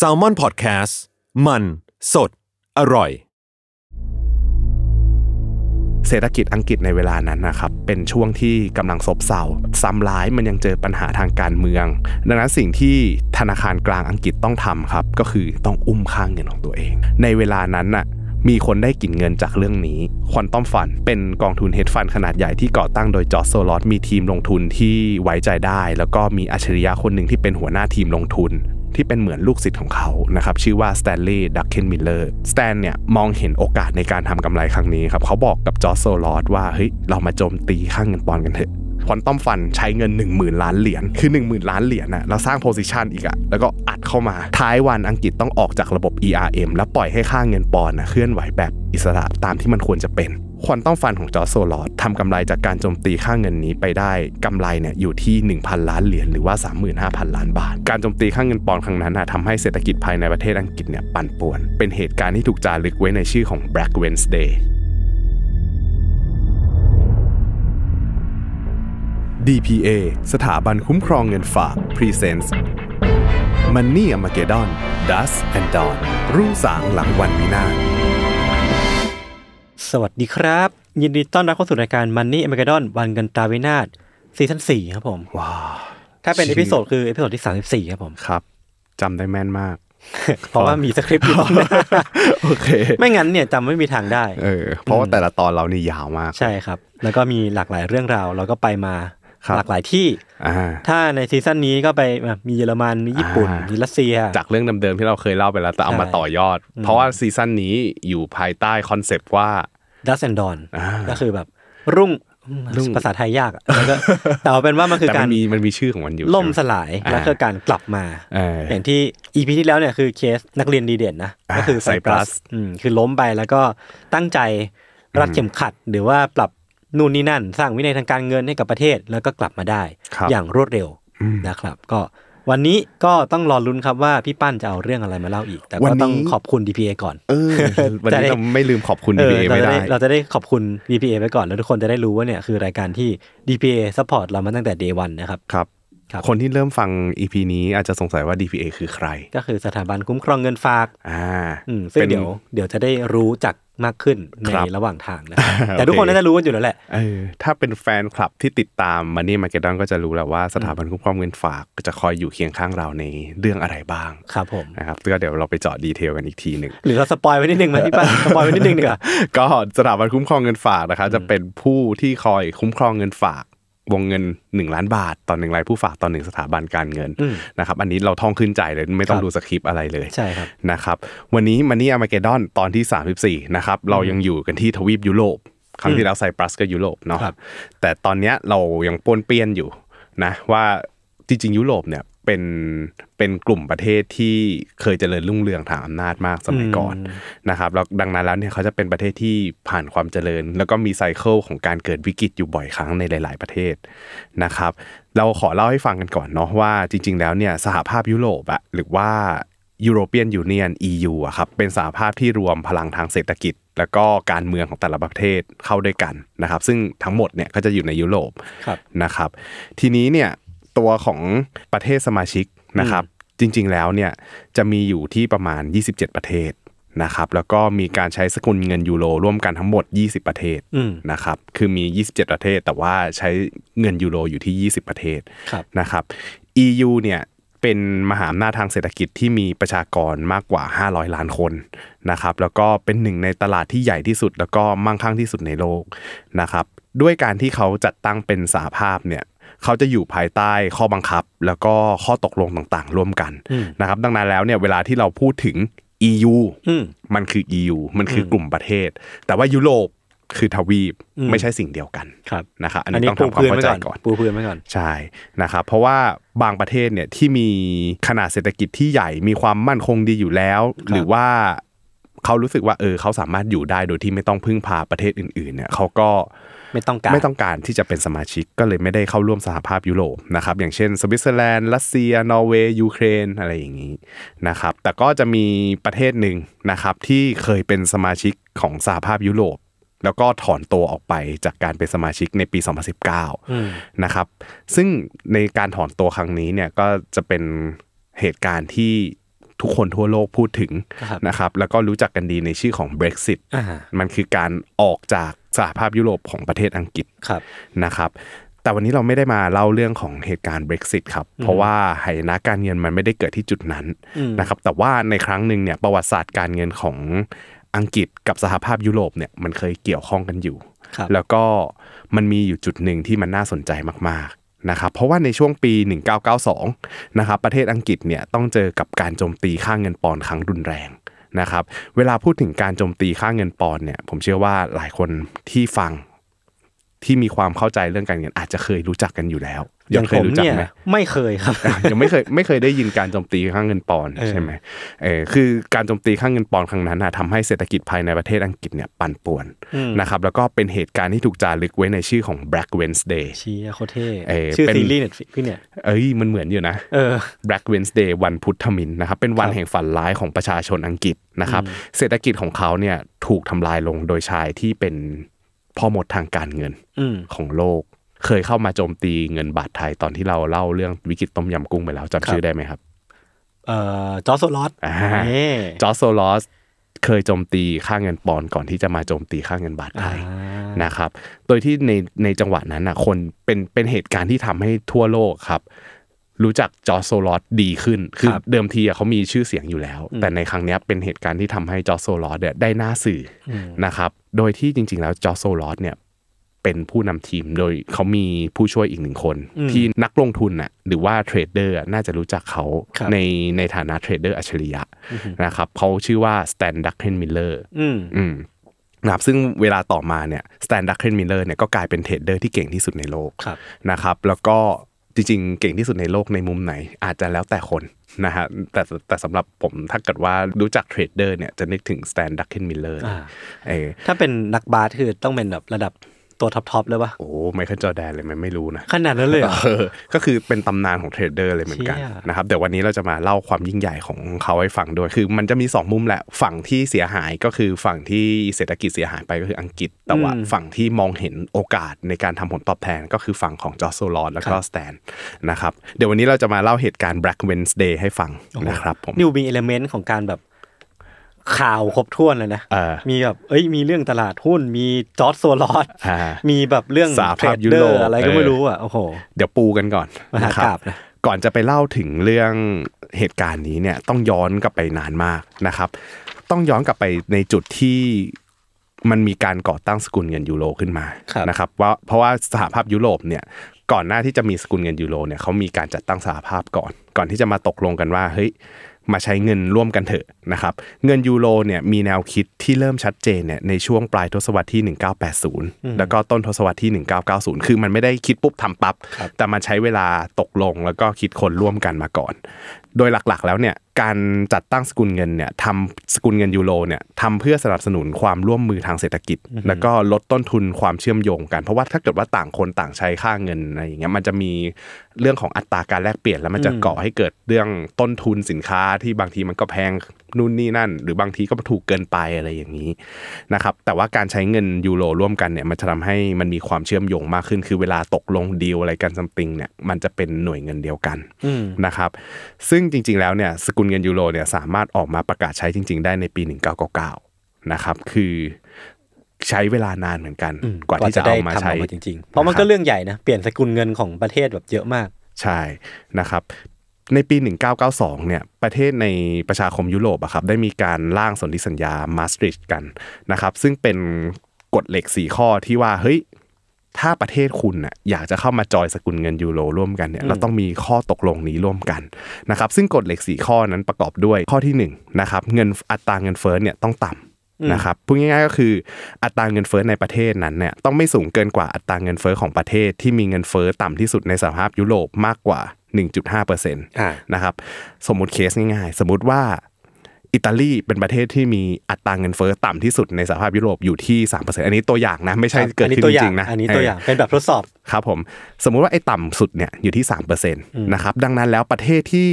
s a l ม o n PODCAST มัน สด อร่อย เศรษฐกิจอังกฤษในเวลานั้นนะครับ เป็นช่วงที่กำลังซบเซาซ้ำร้ายมันยังเจอปัญหาทางการเมือง ดังนั้นสิ่งที่ธนาคารกลางอังกฤษต้องทำครับ ก็คือต้องอุ้มค่างเงินของตัวเอง ในเวลานั้นน่ะมีคนได้กินเงินจากเรื่องนี้ ควอนตัมฟันเป็นกองทุนเฮดฟันขนาดใหญ่ที่ก่อตั้งโดยจอร์จโซลอตมีทีมลงทุนที่ไว้ใจได้ แล้วก็มีอัจฉริยะคนหนึ่งที่เป็นหัวหน้าทีมลงทุนที่เป็นเหมือนลูกศิษย์ของเขา นะครับ ชื่อว่าสแตนลีย์ดักเคน มิลเลอร์สแตนเนี่ย มองเห็นโอกาสในการทำกำไรครั้งนี้ครับ เขาบอกกับจอร์โซลอสว่า เฮ้ย เรามาโจมตีข้างเงินปอนกันเถอะควอนตอมฟันใช้เงิน10,000 ล้านเหรียญ คือ 10,000ล้านเหรียญนะแล้วสร้างโพซิชันอีกอะแล้วก็อัดเข้ามา ท้ายวันอังกฤษต้องออกจากระบบ ERM แล้วปล่อยให้ค่าเงินปอนด์นะเคลื่อนไหวแบบอิสระตามที่มันควรจะเป็นควอนตัมฟันของจอร์โซลอดทำกำไรจากการโจมตีค่าเงินนี้ไปได้กำไรเนี่ยอยู่ที่ 1,000 ล้านเหรียญหรือว่า 35,000 ล้านบาท การโจมตีค่าเงินปอนด์ครั้งนั้นทำให้เศรษฐกิจภายในประเทศอังกฤษเนี่ยปั่นป่วนเป็นเหตุการณ์ที่ถูกจารึกไว้ในชื่อของ Black Wednesday DPA สถาบันคุ้มครองเงินฝาก Presents Money Armageddon Dust and Dawn รู้สางหลังวันวินาศสวัสดีครับ ยินดีต้อนรับเข้าสู่รายการ Money a m มก a d o n วันเงินตาวินาศซีซั่นสี่ครับผม ว้าถ้าเป็นออพิโซดคือเอพิโซดที่สามสิบสี่ครับผมครับจำได้แม่นมาก เพราะว่ามีสคริปต์อยู่นโอเค ไม่งั้นเนี่ยจำไม่มีทางได้เออ เพราะว่าแต่ละตอนเรานี่ยาวมาก ใช่ครับ แล้วก็มีหลากหลายเรื่องราวเราก็ไปมาหลากหลายที่ถ้าในซีซั่นนี้ก็ไปมีเยอรมันมีญี่ปุ่นมีรัสเซีย จากเรื่องเดิมๆที่เราเคยเล่าไปแล้วแต่เอามาต่อยอด เพราะว่าซีซั่นนี้อยู่ภายใต้คอนเซปต์ว่าดัซแอนดอนก็คือแบบรุ่งภาษาไทยยากแแต่เอาเป็นว่ามันคือการมีมันมีชื่อของมันอยู่ล่มสลายแล้วก็การกลับมาอย่างที่อีพีที่แล้วเนี่ยคือเคสนักเรียนดีเด่นนะก็คือไซปรัสคือล้มไปแล้วก็ตั้งใจรัดเข็มขัดหรือว่าปรับนู่นนี่นั่นสร้างวินัยทางการเงินให้กับประเทศแล้วก็กลับมาได้อย่างรวดเร็วนะครับ ก็วันนี้ก็ต้องรอลุ้นครับว่าพี่ปั้นจะเอาเรื่องอะไรมาเล่าอีก แต่ก็ต้องขอบคุณ DPA ก่อนออวันนี้เราไม่ลืมขอบคุณ DPA ไม่ได้เราจะได้ขอบคุณ DPA ไปก่อนแล้วทุกคนจะได้รู้ว่าเนี่ยคือรายการที่ DPA ซัพพอร์ตเรามาตั้งแต่ day วันนะครับครับ คนที่เริ่มฟัง EP นี้อาจจะสงสัยว่า DPA คือใคร ก็คือสถาบันคุ้มครองเงินฝาก อ่าซึ่งเดี๋ยวเดี๋ยวจะได้รู้จากมากขึ้นในระหว่างทางนะ แต่ทุกคนน่าจะรู้กันอยู่แล้วแหละถ้าเป็นแฟนคลับที่ติดตามมันนี่มาเก็ตดอนก็จะรู้แล้วว่าสถาบันคุ้มครองเงินฝากจะคอยอยู่เคียงข้างเราในเรื่องอะไรบ้าง ครับผม นะครับก็เดี๋ยวเราไปเจาะดีเทลกันอีกทีหนึ่งหรือเราสปอยไว้นิดนึงมาที่ป้าสปอยไว้นิดนึงดีกว่าก็สถาบันคุ้มครองเงินฝากนะครับจะเป็นผู้ที่คอยคุ้มครองเงินฝากวงเงิน1ล้านบาทต่อหนึ่งรายผู้ฝากต่อหนึ่งสถาบันการเงินนะครับอันนี้เราท่องขึ้นใจเลยไม่ต้องดูสคริปต์อะไรเลยใช่ครับนะครับวันนี้มันนี่อเมาเกดอนตอนที่ 34นะครับเรายังอยู่กันที่ทวีปยุโรปครั้งที่แล้วไซปรัสก็ยุโรปเนาะแต่ตอนเนี้ยเรายังปนเปี้ยนอยู่นะว่าจริงๆ ยุโรปเนี่ยเป็นเป็นกลุ่มประเทศที่เคยเจริญรุ่งเรืองทางอำนาจมากสมัยก่อนนะครับแล้วดังนั้นแล้วเนี่ยเขาจะเป็นประเทศที่ผ่านความเจริญ แล้วก็มีไซเคิลของการเกิดวิกฤตอยู่บ่อยครั้งในหลาย ๆ ประเทศนะครับ เราขอเล่าให้ฟังกันก่อนเนาะว่าจริง ๆ แล้วเนี่ยสหภาพยุโรปอะหรือว่ายูโรเปียนยูเนียน EU อะครับเป็นสหภาพที่รวมพลังทางเศรษฐกิจ แล้วก็การเมืองของแต่ละประเทศเข้าด้วยกันนะครับ ซึ่งทั้งหมดเนี่ยก็จะอยู่ในยุโรปนะครับ ทีนี้เนี่ยตัวของประเทศสมาชิกนะครับจริงๆแล้วเนี่ยจะมีอยู่ที่ประมาณ 27 ประเทศนะครับแล้วก็มีการใช้สกุลเงินยูโรร่วมกันทั้งหมด 20 ประเทศนะครับคือมี 27 ประเทศ แต่ว่าใช้เงินยูโรอยู่ที่ 20 ประเทศนะครับ EU เนี่ยเป็นมหาอำนาจทางเศรษฐกิจที่มีประชากรมากกว่า 500 ล้านคนนะครับแล้วก็เป็นหนึ่งในตลาดที่ใหญ่ที่สุด แล้วก็มั่งคั่งที่สุดในโลกนะครับ ด้วยการที่เขาจัดตั้งเป็นสาภาพเนี่ยเขาจะอยู่ภายใต้ข้อบังคับ แล้วก็ข้อตกลงต่าง ๆ ร่วมกันนะครับ ดังนั้นแล้วเนี่ยเวลาที่เราพูดถึง EU มันคือ EU มันคือกลุ่มประเทศ แต่ว่ายุโรปคือทวีปไม่ใช่สิ่งเดียวกันนะครับ อันนี้ต้องทำความเข้าใจก่อนปูพื้นไว้ก่อนใช่นะครับเพราะว่าบางประเทศเนี่ยที่มีขนาดเศรษฐกิจที่ใหญ่มีความมั่นคงดีอยู่แล้ว หรือว่าเขารู้สึกว่า เออเขาสามารถอยู่ได้โดยที่ไม่ต้องพึ่งพาประเทศอื่นๆ เนี่ยเขาก็ไม่ต้องการไม่ต้องการที่จะเป็นสมาชิกก็เลยไม่ได้เข้าร่วมสหภาพยุโรปนะครับอย่างเช่น สวิตเซอร์แลนด์รัสเซียนอร์เวย์ยูเครนอะไรอย่างนี้นะครับ แต่ก็จะมีประเทศหนึ่งนะครับที่เคยเป็นสมาชิกของสหภาพยุโรป แล้วก็ถอนตัวออกไปจากการเป็นสมาชิกในปี 2019นะครับซึ่งในการถอนตัวครั้งนี้เนี่ยก็จะเป็นเหตุการณ์ที่ทุกคนทั่วโลกพูดถึงนะครับแล้วก็รู้จักกันดีในชื่อของ Brexit มันคือการออกจากสหภาพยุโรปของประเทศอังกฤษนะครับ แต่วันนี้เราไม่ได้มาเล่าเรื่องของเหตุการณ์ Brexit ครับเพราะว่าหายนะการเงินมันไม่ได้เกิดที่จุดนั้นนะครับแต่ว่าในครั้งหนึ่งเนี่ยประวัติศาสตร์การเงินของอังกฤษ กับสหภาพยุโรปเนี่ยมันเคยเกี่ยวข้องกันอยู่ แล้วก็มันมีอยู่จุดหนึ่งที่มันน่าสนใจมากนะครับเพราะว่าในช่วงปี 1992นะครับประเทศอังกฤษเนี่ยต้องเจอกับการโจมตีค่างเงินปอนด์ครั้งรุนแรงนะครับเวลาพูดถึงการโจมตีค่างเงินปอนด์เนี่ยผมเชื่อว่าหลายคนที่ฟังที่มีความเข้าใจเรื่องการเงินอาจจะเคยรู้จักกันอยู่แล้ว ยังเคยรู้จักไหมไม่เคยครับยังไม่เคยไม่เคยได้ยินการโจมตีข้างเงินปอนใช่ไหมเออคือการโจมตีข้างเงินปอนครั้งนั้นทำให้เศรษฐกิจภายในประเทศอังกฤษเนี่ยปั่นป่วนนะครับแล้วก็เป็นเหตุการณ์ที่ถูกจารึกไว้ในชื่อของ Black Wednesday ชี้โคเท่ชื่อซีรีส์เน็ตฟิกเนี่ยเอ้ยมันเหมือนอยู่นะ Black Wednesday วันพุทธมินนะครับเป็นวันแห่งฝันร้ายของประชาชนอังกฤษนะครับ เศรษฐกิจของเขาเนี่ยถูกทำลายลงโดยชายที่เป็นพ่อมดทางการเงินของโลก เคยเข้ามาโจมตีเงินบาทไทยตอนที่เราเล่าเรื่องวิกฤตต้มยำกุ้งไปแล้วจำชื่อได้ไหมครับเอ่อจอสโซลอสจอสโซลอสเคยโจมตีค่าเงินปอนก่อนที่จะมาโจมตีค่าเงินบาทไทยนะครับ โดยที่ในในจังหวะนั้นอ่ะ คนเป็นเป็นเหตุการณ์ที่ทำให้ทั่วโลกครับรู้จักจอร์โซลอตดีขึ้น คือเดิมทีเขามีชื่อเสียงอยู่แล้ว แต่ในครั้งนี้เป็นเหตุการณ์ที่ทำให้จอร์โซลอตได้หน้าสื่อนะครับ โดยที่จริงๆ แล้วจอร์โซลอตเนี่ย เป็นผู้นำทีม โดยเขามีผู้ช่วยอีกหนึ่งคน ที่นักลงทุนน่ะหรือว่าเทรดเดอร์น่าจะรู้จักเขาในในฐานะเทรดเดอร์อัจฉริยะนะครับ เขาชื่อว่าสแตนดักเฮนมิลเลอร์นะครับซึ่งเวลาต่อมาเนี่ยสแตนดักเคนมิลเลอร์เนี่ยก็กลายเป็นเทรดเดอร์ที่เก่งที่สุดในโลกนะครับ แล้วก็จริงๆเก่งที่สุดในโลกในมุมไหนอาจจะแล้วแต่คนนะฮะ แต่แต่สำหรับผมถ้าเกิดว่ารู้จักเทรดเดอร์เนี่ย จะนึกถึงสแตนดักเคนมิลเลอร์ถ้าเป็นนักบาสคือต้องเป็นแบบระดับตัวท็อปๆเลยปะโอ้ไมเคิลจอแดนเลยมันไม่รู้นะขนาดนั้นเลยก็คือเป็นตำนานของเทรดเดอร์เลยเหมือนกันนะครับเดี๋ยววันนี้เราจะมาเล่าความยิ่งใหญ่ของเขาให้ฟังด้วยคือ มันจะมี2มุมแหละฝั่งที่เสียหายก็คือฝั่งที่เศรษฐกิจเสียหายไปก็คืออังกฤษแต่ว่าฝั่งที่มองเห็นโอกาสในการทำผลตอบแทนก็คือฝั่งของจอสโซลอนแล้วก็สแตนนะครับเดี๋ยววันนี้เราจะมาเล่าเหตุการณ์ Black Wednesday ให้ฟังนะครับผมนิวมีเอลเมนต์ของการแบบข่าวครบถ้วนเลยนะ มีแบบเอ้ย มีเรื่องตลาดหุ้น มีจอร์ดโซลอสมีแบบเรื่องเทรดเดอร์อะไรก็ไม่รู้อ่ะโอ้โหเดี๋ยวปูกันก่อนนะครับก่อนจะไปเล่าถึงเรื่องเหตุการณ์นี้เนี่ยต้องย้อนกลับไปนานมากนะครับ ต้องย้อนกลับไปในจุดที่มันมีการก่อตั้งสกุลเงินยูโรขึ้นมา นะครับว่าเพราะว่าสหภาพยุโรปเนี่ย ก่อนหน้าที่จะมีสกุลเงินยูโรเนี่ยเขามีการจัดตั้งสหภาพก่อน ก่อนที่จะมาตกลงกันว่า เฮ้ยมาใช้เงินร่วมกันเถอะนะครับ เงินยูโรเนี่ยมีแนวคิดที่เริ่มชัดเจนเนี่ยในช่วงปลายทศวรรษที่ 1980 แล้วก็ต้นทศวรรษที่ 1990 คือมันไม่ได้คิดปุ๊บทำปับ๊บแต่มันใช้เวลาตกลง แล้วก็คิดคนร่วมกันมาก่อนโดยหลักๆ แล้วเนี่ยการจัดตั้งสกุลเงินเนี่ยทำสกุลเงินยูโรเนี่ยทำเพื่อสนับสนุนความร่วมมือทางเศรษฐกิจแล้วก็ลดต้นทุนความเชื่อมโยงกัน เพราะว่าถ้าเกิดว่าต่างคนต่างใช้ค่าเงินอะไรอย่างเงี้ยมันจะมีเรื่องของอัตราการแลกเปลี่ยนแล้วมันจะก่อให้เกิดเรื่องต้นทุนสินค้าที่บางทีมันก็แพงนู่นนี่นั่น หรือบางทีก็ถูกเกินไปอะไรอย่างนี้นะครับ แต่ว่าการใช้เงินยูโรร่วมกันเนี่ยมันจะทำให้มันมีความเชื่อมโยงมากขึ้นคือเวลาตกลงดีลอะไรกันซัมติงเนี่ยมันจะเป็นหน่วยเงินเดียวกันนะครับ ซึ่งจริงๆแล้วเนี่ยสกุลเงินยูโรเนี่ยสามารถออกมาประกาศใช้จริง ๆ ได้ในปี 1999นะครับคือใช้เวลานานเหมือนกัน กว่าที่จะเอามาใช้จริงๆเพราะมันก็เรื่องใหญ่นะเปลี่ยนสกุลเงินของประเทศแบบเยอะมาก ใช่นะครับในปี 1992เนี่ยประเทศในประชาคมยุโรปอะครับได้มีการร่างสนธิสัญญามาสตริชกันนะครับซึ่งเป็นกฎเหล็ก 4 ข้อที่ว่าเฮ้ยถ้าประเทศคุณนะอยากจะเข้ามาจอยสกุลเงินยูโรร่วมกันเนี่ยเราต้องมีข้อตกลงนี้ร่วมกันนะครับซึ่งกฎเหล็กสีข้อนั้นประกอบด้วยข้อที่1นนะครับเงินอัตราเงินเฟ้อเนี่ยต้องต่ำนะครับพูดง่ายๆ ก็คืออัตราเงินเฟ้อในประเทศนั้นเนี่ยต้องไม่สูงเกินกว่าอัตราเงินเฟ้อของประเทศ ที่มีเงินเฟ้อต่ำที่สุดในสภาพยุโรปมากกว่า1.5%นะครับสมมุติเคสง่าย ๆ สมมุติว่าอิตาลีเป็นประเทศที่มีอัตราเงินเฟ้อต่ำที่สุด ในสหภาพยุโรปอยู่ที่สามเปอร์เซ็นอันนี้ตัวอย่างนะไม่ใช่เกิดขึ้นจริงนะอันนี้ตัวอย่างเป็นแบบทดสอบครับผมสมมุติว่าไอ้ต่ำสุดเนี่ยอยู่ที่สามเปอร์เซ็นต์นะครับดังนั้นแล้วประเทศที่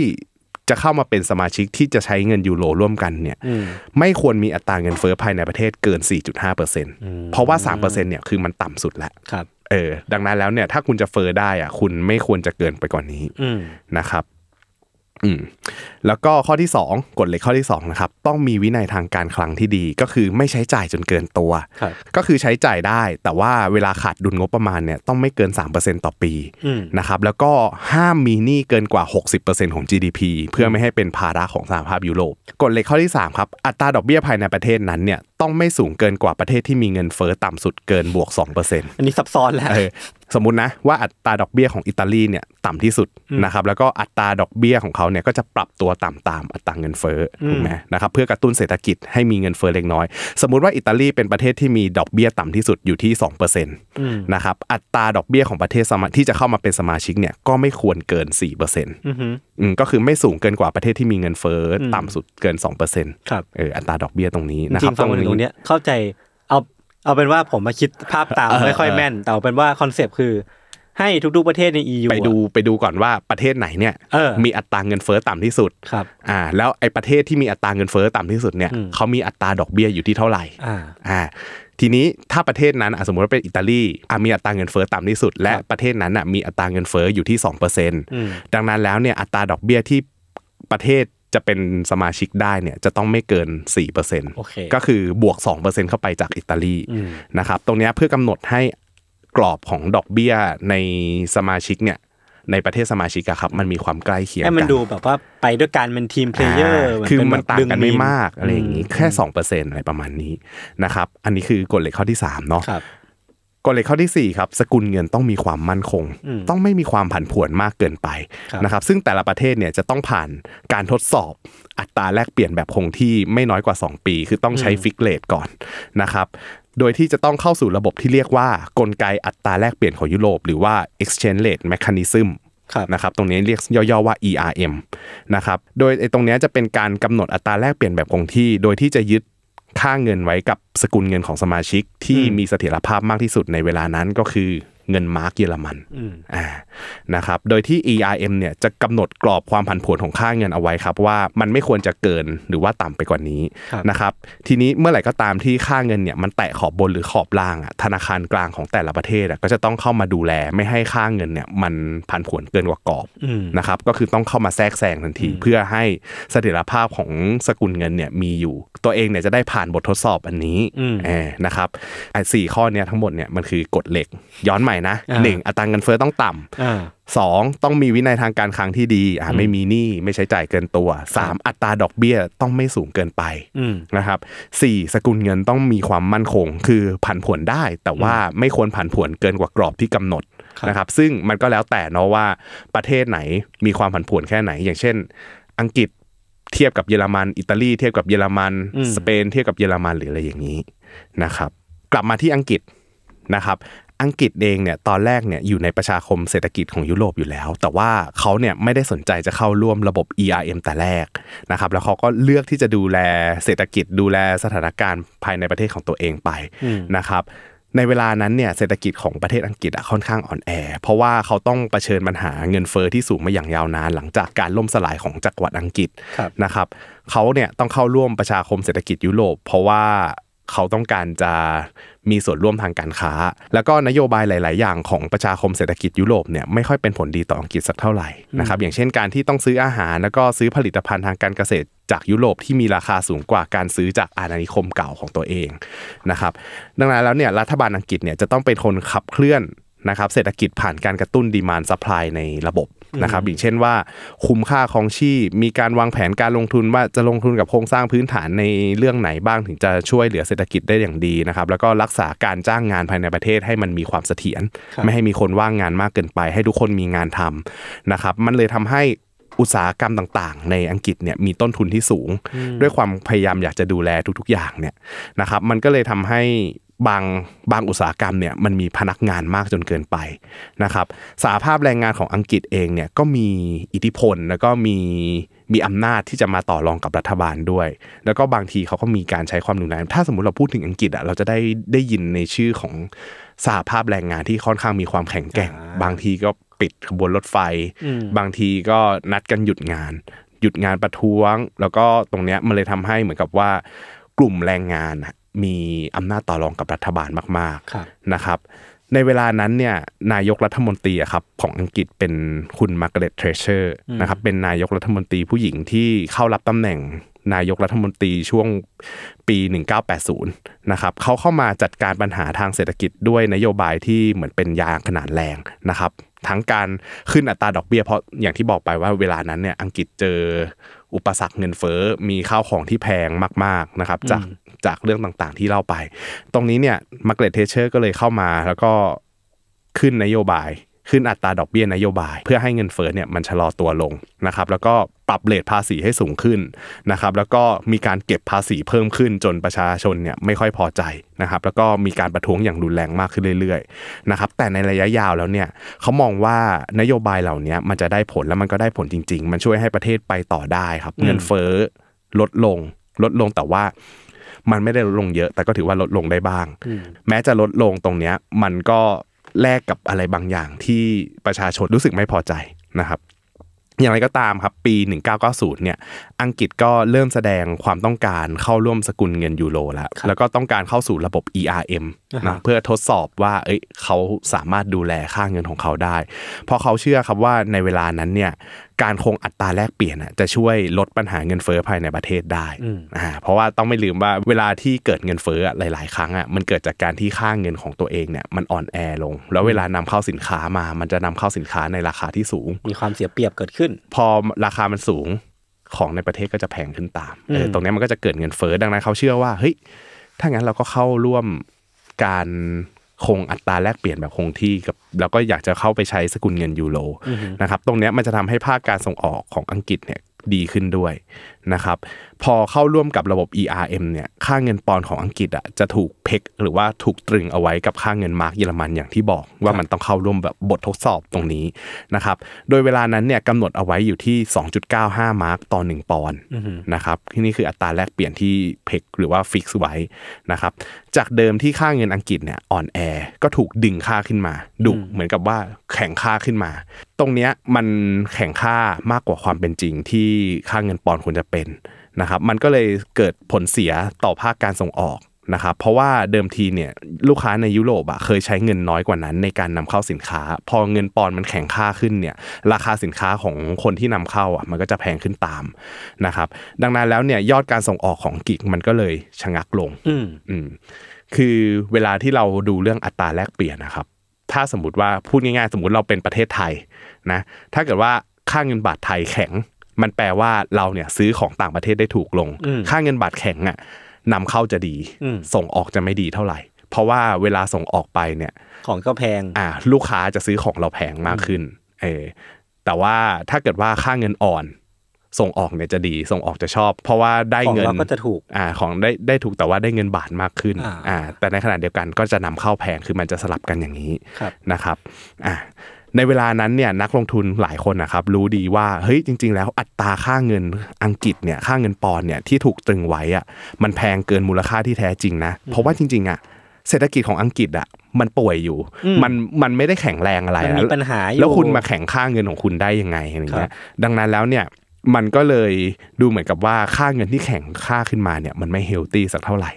จะเข้ามาเป็นสมาชิกที่จะใช้เงินยูโรร่วมกันเนี่ย ไม่ควรมีอัตราเงินเฟ้อภายในประเทศเกิน4.5%เเพราะว่า3%เนี่ยคือมันต่ำสุดแล้วเออดังนั้นแล้วเนี่ยถ้าคุณจะเฟ้อได้อ่ะคุณไม่ควรจะเกินไปกว่านนี้นะครับอืมแล้วก็ข้อที่ 2กฎเหล็กข้อที่2นะครับต้องมีวินัยทางการคลังที่ดีก็คือไม่ใช้จ่ายจนเกินตัว ก็คือใช้จ่ายได้แต่ว่าเวลาขาดดุลงบประมาณเนี่ยต้องไม่เกิน3%ต่อปีนะครับแล้วก็ห้ามมีหนี้เกินกว่า60%ของ GDP เพื่อไม่ให้เป็นภาระของสหภาพยุโรปกฎเหล็กข้อที่3ครับอัตราดอกเบี้ยภายในประเทศนั้นเนี่ยต้องไม่สูงเกินกว่าประเทศที่มีเงินเฟ้อต่ำสุดเกินบวก2%อันนี้ซับซ้อนแล้วสมมตินะว่าอัตราดอกเบี้ยของอิตาลีเนี่ยต่ำที่สุดนะครับ แล้วก็อัตราดอกเบี้ยของเขาเนี่ยก็จะปรับตัวต่ำตามอัตราเงินเฟ้อถูกไหมนะครับเพื่อกระตุ้นเศรษฐกิจให้มีเงินเฟ้อเล็กน้อย สมมุติว่าอิตาลีเป็นประเทศที่มีดอกเบี้ยต่ำที่สุดอยู่ที่2%นะครับอัตราดอกเบี้ยของประเทศสมาที่จะเข้ามาเป็นสมาชิกเนี่ยก็ไม่ควรเกิน4%อร์เซ็นต์ก็คือไม่สูงเกินกว่าประเทศที่มีเงินเฟ้อต่ำสุดเกิน2%ครับออัตราดอกเบี้ยตรงนี้นะครับตรงนี้เข้าใจเอาเป็นว่าผมมาคิดภาพตามไม่ค่อยแม่นแต่เอาเป็นว่าคอนเซปต์คือ ให้ทุกๆประเทศในยูไปดูไปดูก่อนว่าประเทศไหนเนี่ยมีอัตราเงินเฟ้อต่ำที่สุดครับอ่าแล้วไอ้ประเทศที่มีอัตราเงินเฟ้อต่ำที่สุดเนี่ยเขามีอัตราดอกเบี้ยอยู่ที่เท่าไหร่อ่าทีนี้ถ้าประเทศนั้นสมมติว่าเป็นอิตาลีมีอัตราเงินเฟ้อต่ำที่สุด และประเทศนั้นมีอัตราเงินเฟ้ออยู่ที่ 2%ดังนั้นแล้วเนี่ยอัตราดอกเบี้ยที่ประเทศจะเป็นสมาชิกได้เนี่ยจะต้องไม่เกิน4%โอเก็คือบวก2%เข้าไปจากอิตาลีนะครับ ตรงนี้เพื่อกำหนดให้กรอบของดอกเบี้ยในสมาชิกเนี่ยในประเทศสมาชิกครับมันมีความใกล้เคียงกันมันดูแบบว่าไปด้วยกันมันทีมเพลเยอร์คือมันต่างกันไม่มากอะไรอย่างนี้แค่สองเปอร์เซนต์อะไรประมาณนี้นะครับ อันนี้คือกฎเหล็กข้อที่สามเนาะกฎเหล็กข้อที่4ครับสกุลเงินต้องมีความมั่นคง ต้องไม่มีความผันผวนมากเกินไปนะครับซึ่งแต่ละประเทศเนี่ยจะต้องผ่านการทดสอบอัตราแลกเปลี่ยนแบบคงที่ไม่น้อยกว่า 2 ปี คือต้องใช้ฟิกเลตก่อนนะครับโดยที่จะต้องเข้าสู่ระบบที่เรียกว่ากลไกอัตราแลกเปลี่ยนของยุโรปหรือว่า exchange rate mechanism นะครับตรงนี้เรียกย่อๆว่า ERM นะครับโดยตรงนี้จะเป็นการกำหนดอัตราแลกเปลี่ยนแบบคงที่โดยที่จะยึดค่าเงินไว้กับสกุลเงินของสมาชิกที่มีเสถียรภาพมากที่สุดในเวลานั้นก็คือเงินมาร์กเยอรมันอ่านะครับ โดยที่ ERM เนี่ยจะกำหนดกรอบความผันผวนของค่าเงินเอาไว้ครับว่ามันไม่ควรจะเกินหรือว่าต่ำไปกว่านี้นะครับ ทีนี้เมื่อไหร่ก็ตามที่ค่าเงินเนี่ยมันแตะขอบบนหรือขอบล่างอ่ะธนาคารกลางของแต่ละประเทศอ่ะก็จะต้องเข้ามาดูแลไม่ให้ค่าเงินเนี่ยมันผันผวนเกินกว่ากรอบนะครับก็คือต้องเข้ามาแทรกแซงทันที เพื่อให้เสถียรภาพของสกุลเงินเนี่ยมีอยู่ตัวเองเนี่ยจะได้ผ่านบททดสอบอันนี้นะครับไอ้สี่ข้อเนี่ยทั้งหมดเนี่ยมันคือกฎเหล็กย้อนใหม่ม่นะหนึ่งอัตราเงินเฟ้อต้องต่ำสองต้องมีวินัยทางการคลังที่ดีอ่าไม่มีหนี้ไม่ใช้จ่ายเกินตัวสามอัตราดอกเบี้ยต้องไม่สูงเกินไปนะครับสี่สกุลเงินต้องมีความมั่นคง คือผันผวนได้ แต่ว่าไม่ควรผันผวนเกินกว่ากรอบที่กำหนดนะครับซึ่งมันก็แล้วแต่เนาะว่าประเทศไหนมีความผันผวนแค่ไหน อย่างเช่น อังกฤษเทียบกับเยอรมันอิตาลี เทียบกับเยอรมันสเปน เทียบกับเยอรมันหรืออะไรอย่างนี้นะครับ กลับมาที่อังกฤษนะครับอังกฤษเองเนี่ยตอนแรกเนี่ยอยู่ในประชาคมเศรษฐกิจของยุโรปอยู่แล้ว แต่ว่าเขาเนี่ยไม่ได้สนใจจะเข้าร่วมระบบ ERM แต่แรกนะครับแล้วเขาก็เลือกที่จะดูแลเศรษฐกิจดูแลสถานการณ์ภายในประเทศของตัวเองไปนะครับในเวลานั้นเนี่ยเศรษฐกิจของประเทศอังกฤษค่อนข้างอ่อนแอ เพราะว่าเขาต้องเผชิญปัญหาเงินเฟอ้อที่สูงมาอย่างยาวนาน หลังจากการล่มสลายของจักรวรรดิอังกฤษนะครับเขาเนี่ยต้องเข้าร่วมประชาคมเศรษฐกิจยุโรปเพราะว่าเขาต้องการจะมีส่วนร่วมทางการค้า แล้วก็นโยบายหลาย ๆ อย่าง ของประชาคมเศรษฐกิจยุโรปเนี่ยไม่ค่อยเป็นผลดีต่ออังกฤษสักเท่าไหร่นะครับ อย่างเช่นการที่ต้องซื้ออาหารแล้วก็ซื้อผลิตภัณฑ์ทางการเกษตรจากยุโรปที่มีราคาสูงกว่าการซื้อจากอาณานิคมเก่าของตัวเองนะครับ ดังนั้นแล้วเนี่ยรัฐบาลอังกฤษเนี่ยจะต้องเป็นคนขับเคลื่อนนะครับเศรษฐกิจผ่านการกระตุ้นดีมานซัพพลายในระบบนะครับอีกเช่นว่า คุ้มค่าของชีพมีการวางแผนการลงทุนว่าจะลงทุนกับโครงสร้างพื้นฐานในเรื่องไหนบ้างถึงจะช่วยเหลือเศรษฐกิจได้อย่างดีนะครับ แล้วก็รักษาการจ้างงานภายในประเทศให้มันมีความเสถียรไม่ให้มีคนว่างงานมากเกินไป ให้ทุกคนมีงานทำนะครับ มันเลยทำให้อุตสาหกรรมต่าง ๆ ในอังกฤษเนี่ยมีต้นทุนที่สูง ด้วยความพยายามอยากจะดูแลทุกๆอย่างเนี่ยนะครับมันก็เลยทำใหบางบางอุตสาหกรรมเนี่ยมันมีพนักงานมากจนเกินไปนะครับสาภาพแรงงานของอังกฤษเองเนี่ยก็มีอิทธิพลแล้วก็มีมีอำนาจที่จะมาต่อรองกับรัฐบาลด้วย แล้วก็บางทีเขาก็มีการใช้ความรุนแรงถ้าสมมติเราพูดถึงอังกฤษอะเราจะได้ได้ยินในชื่อของสาภาพแรงงานที่ค่อนข้างมีความแข็งแกร่ง บางทีก็ปิดขบวนรถไฟ บางทีก็นัดกันหยุดงาน หยุดงานประท้วง แล้วก็ตรงเนี้ยมันเลยทำให้เหมือนกับว่ากลุ่มแรงงานมีอำนาจต่อรองกับรัฐบาลมากๆนะครับในเวลานั้นเนี่ยนายกรัฐมนตรีครับของอังกฤษเป็นคุณมาร์กาเร็ตเทรเชอร์นะครับเป็นนายกรัฐมนตรีผู้หญิงที่เข้ารับตำแหน่งนายกรัฐมนตรีช่วงปี 1980นะครับเขาเข้ามาจัดการปัญหาทางเศรษฐกิจด้วยนโยบายที่เหมือนเป็นยาขนาดแรงนะครับทั้งการขึ้นอัตราดอกเบีย้ยเพราะอย่างที่บอกไปว่าเวลานั้นเนี่ยอังกฤษเจออุปสรรคเงินเฟ้อมีข้าวของที่แพงมากๆนะครับจากจากเรื่องต่างๆที่เล่าไป ตรงนี้เนี่ยมาร์เกรตเทเชอร์ก็เลยเข้ามาแล้วก็ขึ้นนโยบายขึ้นอัตราดอกเบี้ยนโยบายเพื่อให้เงินเฟ้อเนี่ยมันชะลอตัวลงนะครับ แล้วก็ปรับเลทภาษีให้สูงขึ้นนะครับ แล้วก็มีการเก็บภาษีเพิ่มขึ้นจนประชาชนเนี่ยไม่ค่อยพอใจนะครับ แล้วก็มีการประท้วงอย่างรุนแรงมากขึ้นเรื่อยๆนะครับ แต่ในระยะยาวแล้วเนี่ยเขามองว่านโยบายเหล่านี้มันจะได้ผลแล้วมันก็ได้ผลจริง ๆ มันช่วยให้ประเทศไปต่อได้ครับ เงินเฟ้อลดลงลดลงแต่ว่ามันไม่ได้ลดลงเยอะ แต่ก็ถือว่าลดลงได้บ้าง แม้จะลดลงตรงเนี้ยมันก็แลกกับอะไรบางอย่างที่ประชาชนรู้สึกไม่พอใจนะครับ อย่างไรก็ตามครับ ปี 1990 เนี่ย อังกฤษก็เริ่มแสดงความต้องการเข้าร่วมสกุลเงินยูโรแล้วแล้วก็ต้องการเข้าสู่ระบบ ERM นะเพื่อทดสอบว่า เอ้ย เขาสามารถดูแลค่าเงินของเขาได้ เพราะเขาเชื่อครับว่าในเวลานั้นเนี่ยการคงอัตราแลกเปลี่ยนจะช่วยลดปัญหาเงินเฟอ้อภายในประเทศได้อ่าเพราะว่าต้องไม่ลืมว่า เวลาที่เกิดเงินเฟอ้อหลายๆ ครั้งอ่ะมันเกิดจากการที่ค่าเงินของตัวเองเนี่ย มันอ่อนแอลง แล้วเวลานำเข้าสินค้ามา มันจะนำเข้าสินค้าในราคาที่สูง มีความเสียเปรียบเกิดขึ้นพอราคามันสูงของในประเทศก็จะแพงขึ้นตามตรงนี้มันก็จะเกิดเงินเฟอ้อดังนั้น เขาเชื่อว่าเฮ้ยถ้างั้นเราก็เข้าร่วมการคงอัตราแลกเปลี่ยนแบบคงที่กับแล้วก็อยากจะเข้าไปใช้สกุลเงินยูโรนะครับตรงนี้มันจะทำให้ภาคการส่งออกของอังกฤษเนี่ยดีขึ้นด้วยนะครับพอเข้าร่วมกับระบบ ERM เนี่ยค่าเงินปอนด์ของอังกฤษอ่ะจะถูกเพกหรือว่าถูกตรึงเอาไว้กับค่าเงินมาร์กเยอรมันอย่างที่บอกว่ามันต้องเข้าร่วมแบบบททดสอบตรงนี้นะครับโดยเวลานั้นเนี่ยกำหนดเอาไว้อยู่ที่ 2.95 มาร์กต่อ1ปอนด์นะครับที่นี่คืออัตราแลกเปลี่ยนที่เพกหรือว่าฟิกซ์ไว้นะครับจากเดิมที่ค่าเงินอังกฤษเนี่ยอ่อนแอก็ถูกดึงค่าขึ้นมาดุเหมือนกับว่าแข่งค่าขึ้นมา ตรงเนี้ยมันแข่งค่ามากกว่าความเป็นจริงที่ค่าเงินปอนด์ควรจะเเป็นนะครับ มันก็เลยเกิดผลเสียต่อภาคการส่งออกนะครับ เพราะว่าเดิมทีเนี่ย ลูกค้าในยุโรปอะเคยใช้เงินน้อยกว่านั้น ในการนำเข้าสินค้า พอเงินปอนมันแข็งค่าขึ้นเนี่ย ราคาสินค้าของคนที่นำเข้าอะมันก็จะแพงขึ้นตามนะครับ ดังนั้นแล้วเนี่ยยอดการส่งออกของกิกมันก็เลยชะงักลงอืมคือเวลาที่เราดูเรื่องอัตราแลกเปลี่ยนนะครับ ถ้าสมมติว่าพูดง่าย ๆสมมติเราเป็นประเทศไทยนะถ้าเกิดว่าค่าเงินบาทไทยแข็งมันแปลว่าเราเนี่ยซื้อของต่างประเทศได้ถูกลงค่าเงินบาทแข็งอ่ะนำเข้าจะดีส่งออกจะไม่ดีเท่าไหร่ เพราะว่าเวลาส่งออกไปเนี่ย ของก็แพงอ่า ลูกค้าจะซื้อของเราแพงมากขึ้นเออแต่ว่าถ้าเกิดว่าค่าเงินอ่อน ส่งออกเนี่ยจะดีส่งออกจะชอบ เพราะว่าได้เงินของก็จะถูกอ่า ของได้ได้ถูกแต่ว่าได้เงินบาทมากขึ้นอ่าแต่ในขณะเดียวกันก็จะนำเข้าแพงคือมันจะสลับกันอย่างนี้นะครับ อ่าในเวลานั้นเนี่ยนักลงทุนหลายคนนะครับ รู้ดีว่าเฮ้ยจริง ๆ แล้วอัตราค่าเงินอังกฤษเนี่ยค่าเงินปอนเนี่ยที่ถูกตึงไว้อะมันแพงเกินมูลค่าที่แท้จริงนะ เพราะว่าจริงๆ อ่ะ เศรษฐกิจของอังกฤษอ่ะมันป่วยอยู่มันมันไม่ได้แข็งแรงอะไรแล้วปัญหาแล้วคุณมาแข่งค่าเงินของคุณได้ยังไงอะไรเงี้ยดังนั้นแล้วเนี่ยมันก็เลยดูเหมือนกับว่าค่าเงินที่แข็งค่าขึ้นมาเนี่ย มันไม่เฮลตี้สักเท่าไหร่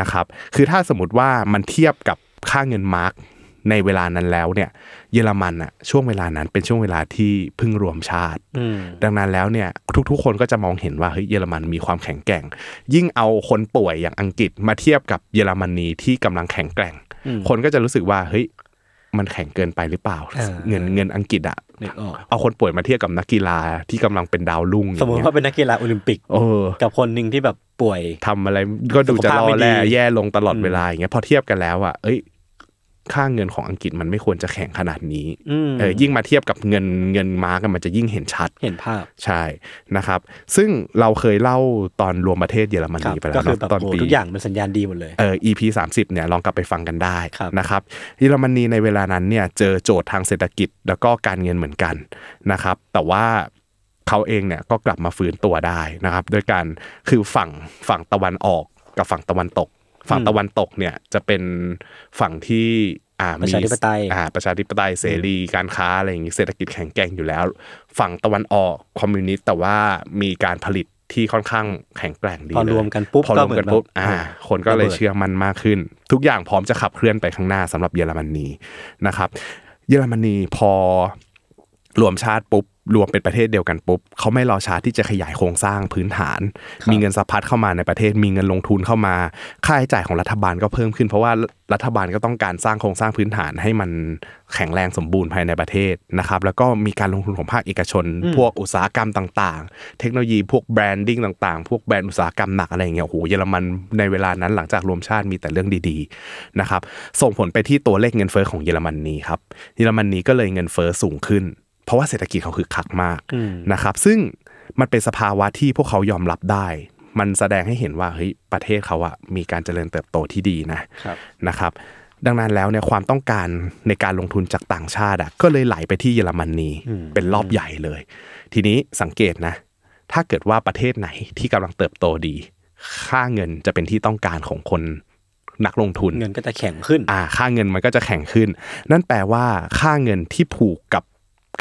นะครับ คือถ้าสมมติว่ามันเทียบกับค่าเงินมาร์กในเวลานั้นแล้วเนี่ยเยอรมันอะช่วงเวลานั้นเป็นช่วงเวลาที่เพิ่งรวมชาติดังนั้นแล้วเนี่ย ทุก ๆ คนก็จะมองเห็นว่าเฮ้ยเยอรมันมีความแข็งแกร่ง ยิ่งเอาคนป่วยอย่างอังกฤษมาเทียบกับเยอรมนีที่กำลังแข็งแกร่ง คนก็จะรู้สึกว่าเฮ้ยมันแข็งเกินไปหรือเปล่าเงินเงินอังกฤษอะเอาคนป่วยมาเทียบกับนักกีฬาที่กำลังเป็นดาวรุ่งสมมติว่าเป็นนักกีฬาโอลิมปิกกับคนหนึ่งที่แบบป่วยทำอะไรก็ดูจะรอแล่แย่ลงตลอดเวลาอย่างเงี้ยพอเทียบกันแล้วอะเอ้ยค่าเงินของอังกฤษมันไม่ควรจะแข็งขนาดนี้เออยิ่งมาเทียบกับเงินเงินมากันมันจะยิ่งเห็นชัดเห็นภาพใช่นะครับ ซึ่งเราเคยเล่าตอนรวมประเทศเยอรมนีไปแล้วตอนปีทุกอย่างเป็นสัญญาณดีหมดเลยเออ EP 30เนี่ยลองกลับไปฟังกันได้นะครับเยอรมนีในเวลานั้นเนี่ยเจอโจทย์ทางเศรษฐกิจแล้วก็การเงินเหมือนกันนะครับ แต่ว่าเขาเองเนี่ยก็กลับมาฟื้นตัวได้นะครับด้วยการคือฝั่งฝั่งตะวันออกกับฝั่งตะวันตกฝั่งตะวันตกเนี่ยจะเป็นฝั่งที่อ่าประชาธิปไตยอ่าประชาธิปไตยเสรี การค้าอะไรอย่างนี้เศรษฐกิจแข็งแกร่งอยู่แล้ว ฝั่งตะวันออกคอมมิวนิสต์แต่ว่ามีการผลิตที่ค่อนข้างแข็งแกร่งดีพอรวมกันปุ๊บพอรวมกันปุ๊บอ่าคนก็เลยเชื่อมันมากขึ้น ทุกอย่างพร้อมจะขับเคลื่อนไปข้างหน้าสำหรับเยอรมนีนะครับ เยอรมนีพอรวมชาติปุ๊บรวมเป็นประเทศเดียวกันปุ๊บเขาไม่รอช้าที่จะขยายโครงสร้างพื้นฐาน มีเงินสะพัดเข้ามาในประเทศ มีเงินลงทุนเข้ามา ค่าใช้จ่ายของรัฐบาลก็เพิ่มขึ้น เพราะว่ารัฐบาลก็ต้องการสร้างโครงสร้างพื้นฐาน ให้มันแข็งแรงสมบูรณ์ภายในประเทศนะครับแล้วก็มีการลงทุนของภาคเอกชน พวกอุตสาหกรรมต่างๆ เทคโนโลยีพวกแบรนดิ้งต่างๆพวกแบรนด์อุตสาหกรรมหนักอะไรเงี้ยโอ้โหเยอรมันในเวลานั้นหลังจากรวมชาติมีแต่เรื่องดีๆนะครับส่งผลไปที่ตัวเลขเงินเฟ้อของเยอรมนีครับเยอรมนีก็เลยเงินเฟ้อสูงขึ้นเพราะว่าเศรษฐกิจเขาคือคักมากนะครับ ซึ่งมันเป็นสภาวะที่พวกเขายอมรับได้ มันแสดงให้เห็นว่าเฮ้ยประเทศเขาอะมีการเจริญเติบโตที่ดีนะนะครับ ดังนั้นแล้วเนี่ยความต้องการในการลงทุนจากต่างชาติอะก็เลยไหลไปที่เยอรมนนีเป็นรอบใหญ่เลย ทีนี้สังเกตนะ ถ้าเกิดว่าประเทศไหนที่กำลังเติบโตดี ค่าเงินจะเป็นที่ต้องการของคน นักลงทุนเงินก็จะแข็งขึ้นอ่า ค่าเงินมันก็จะแข็งขึ้น นั่นแปลว่าค่าเงินที่ผูกกับ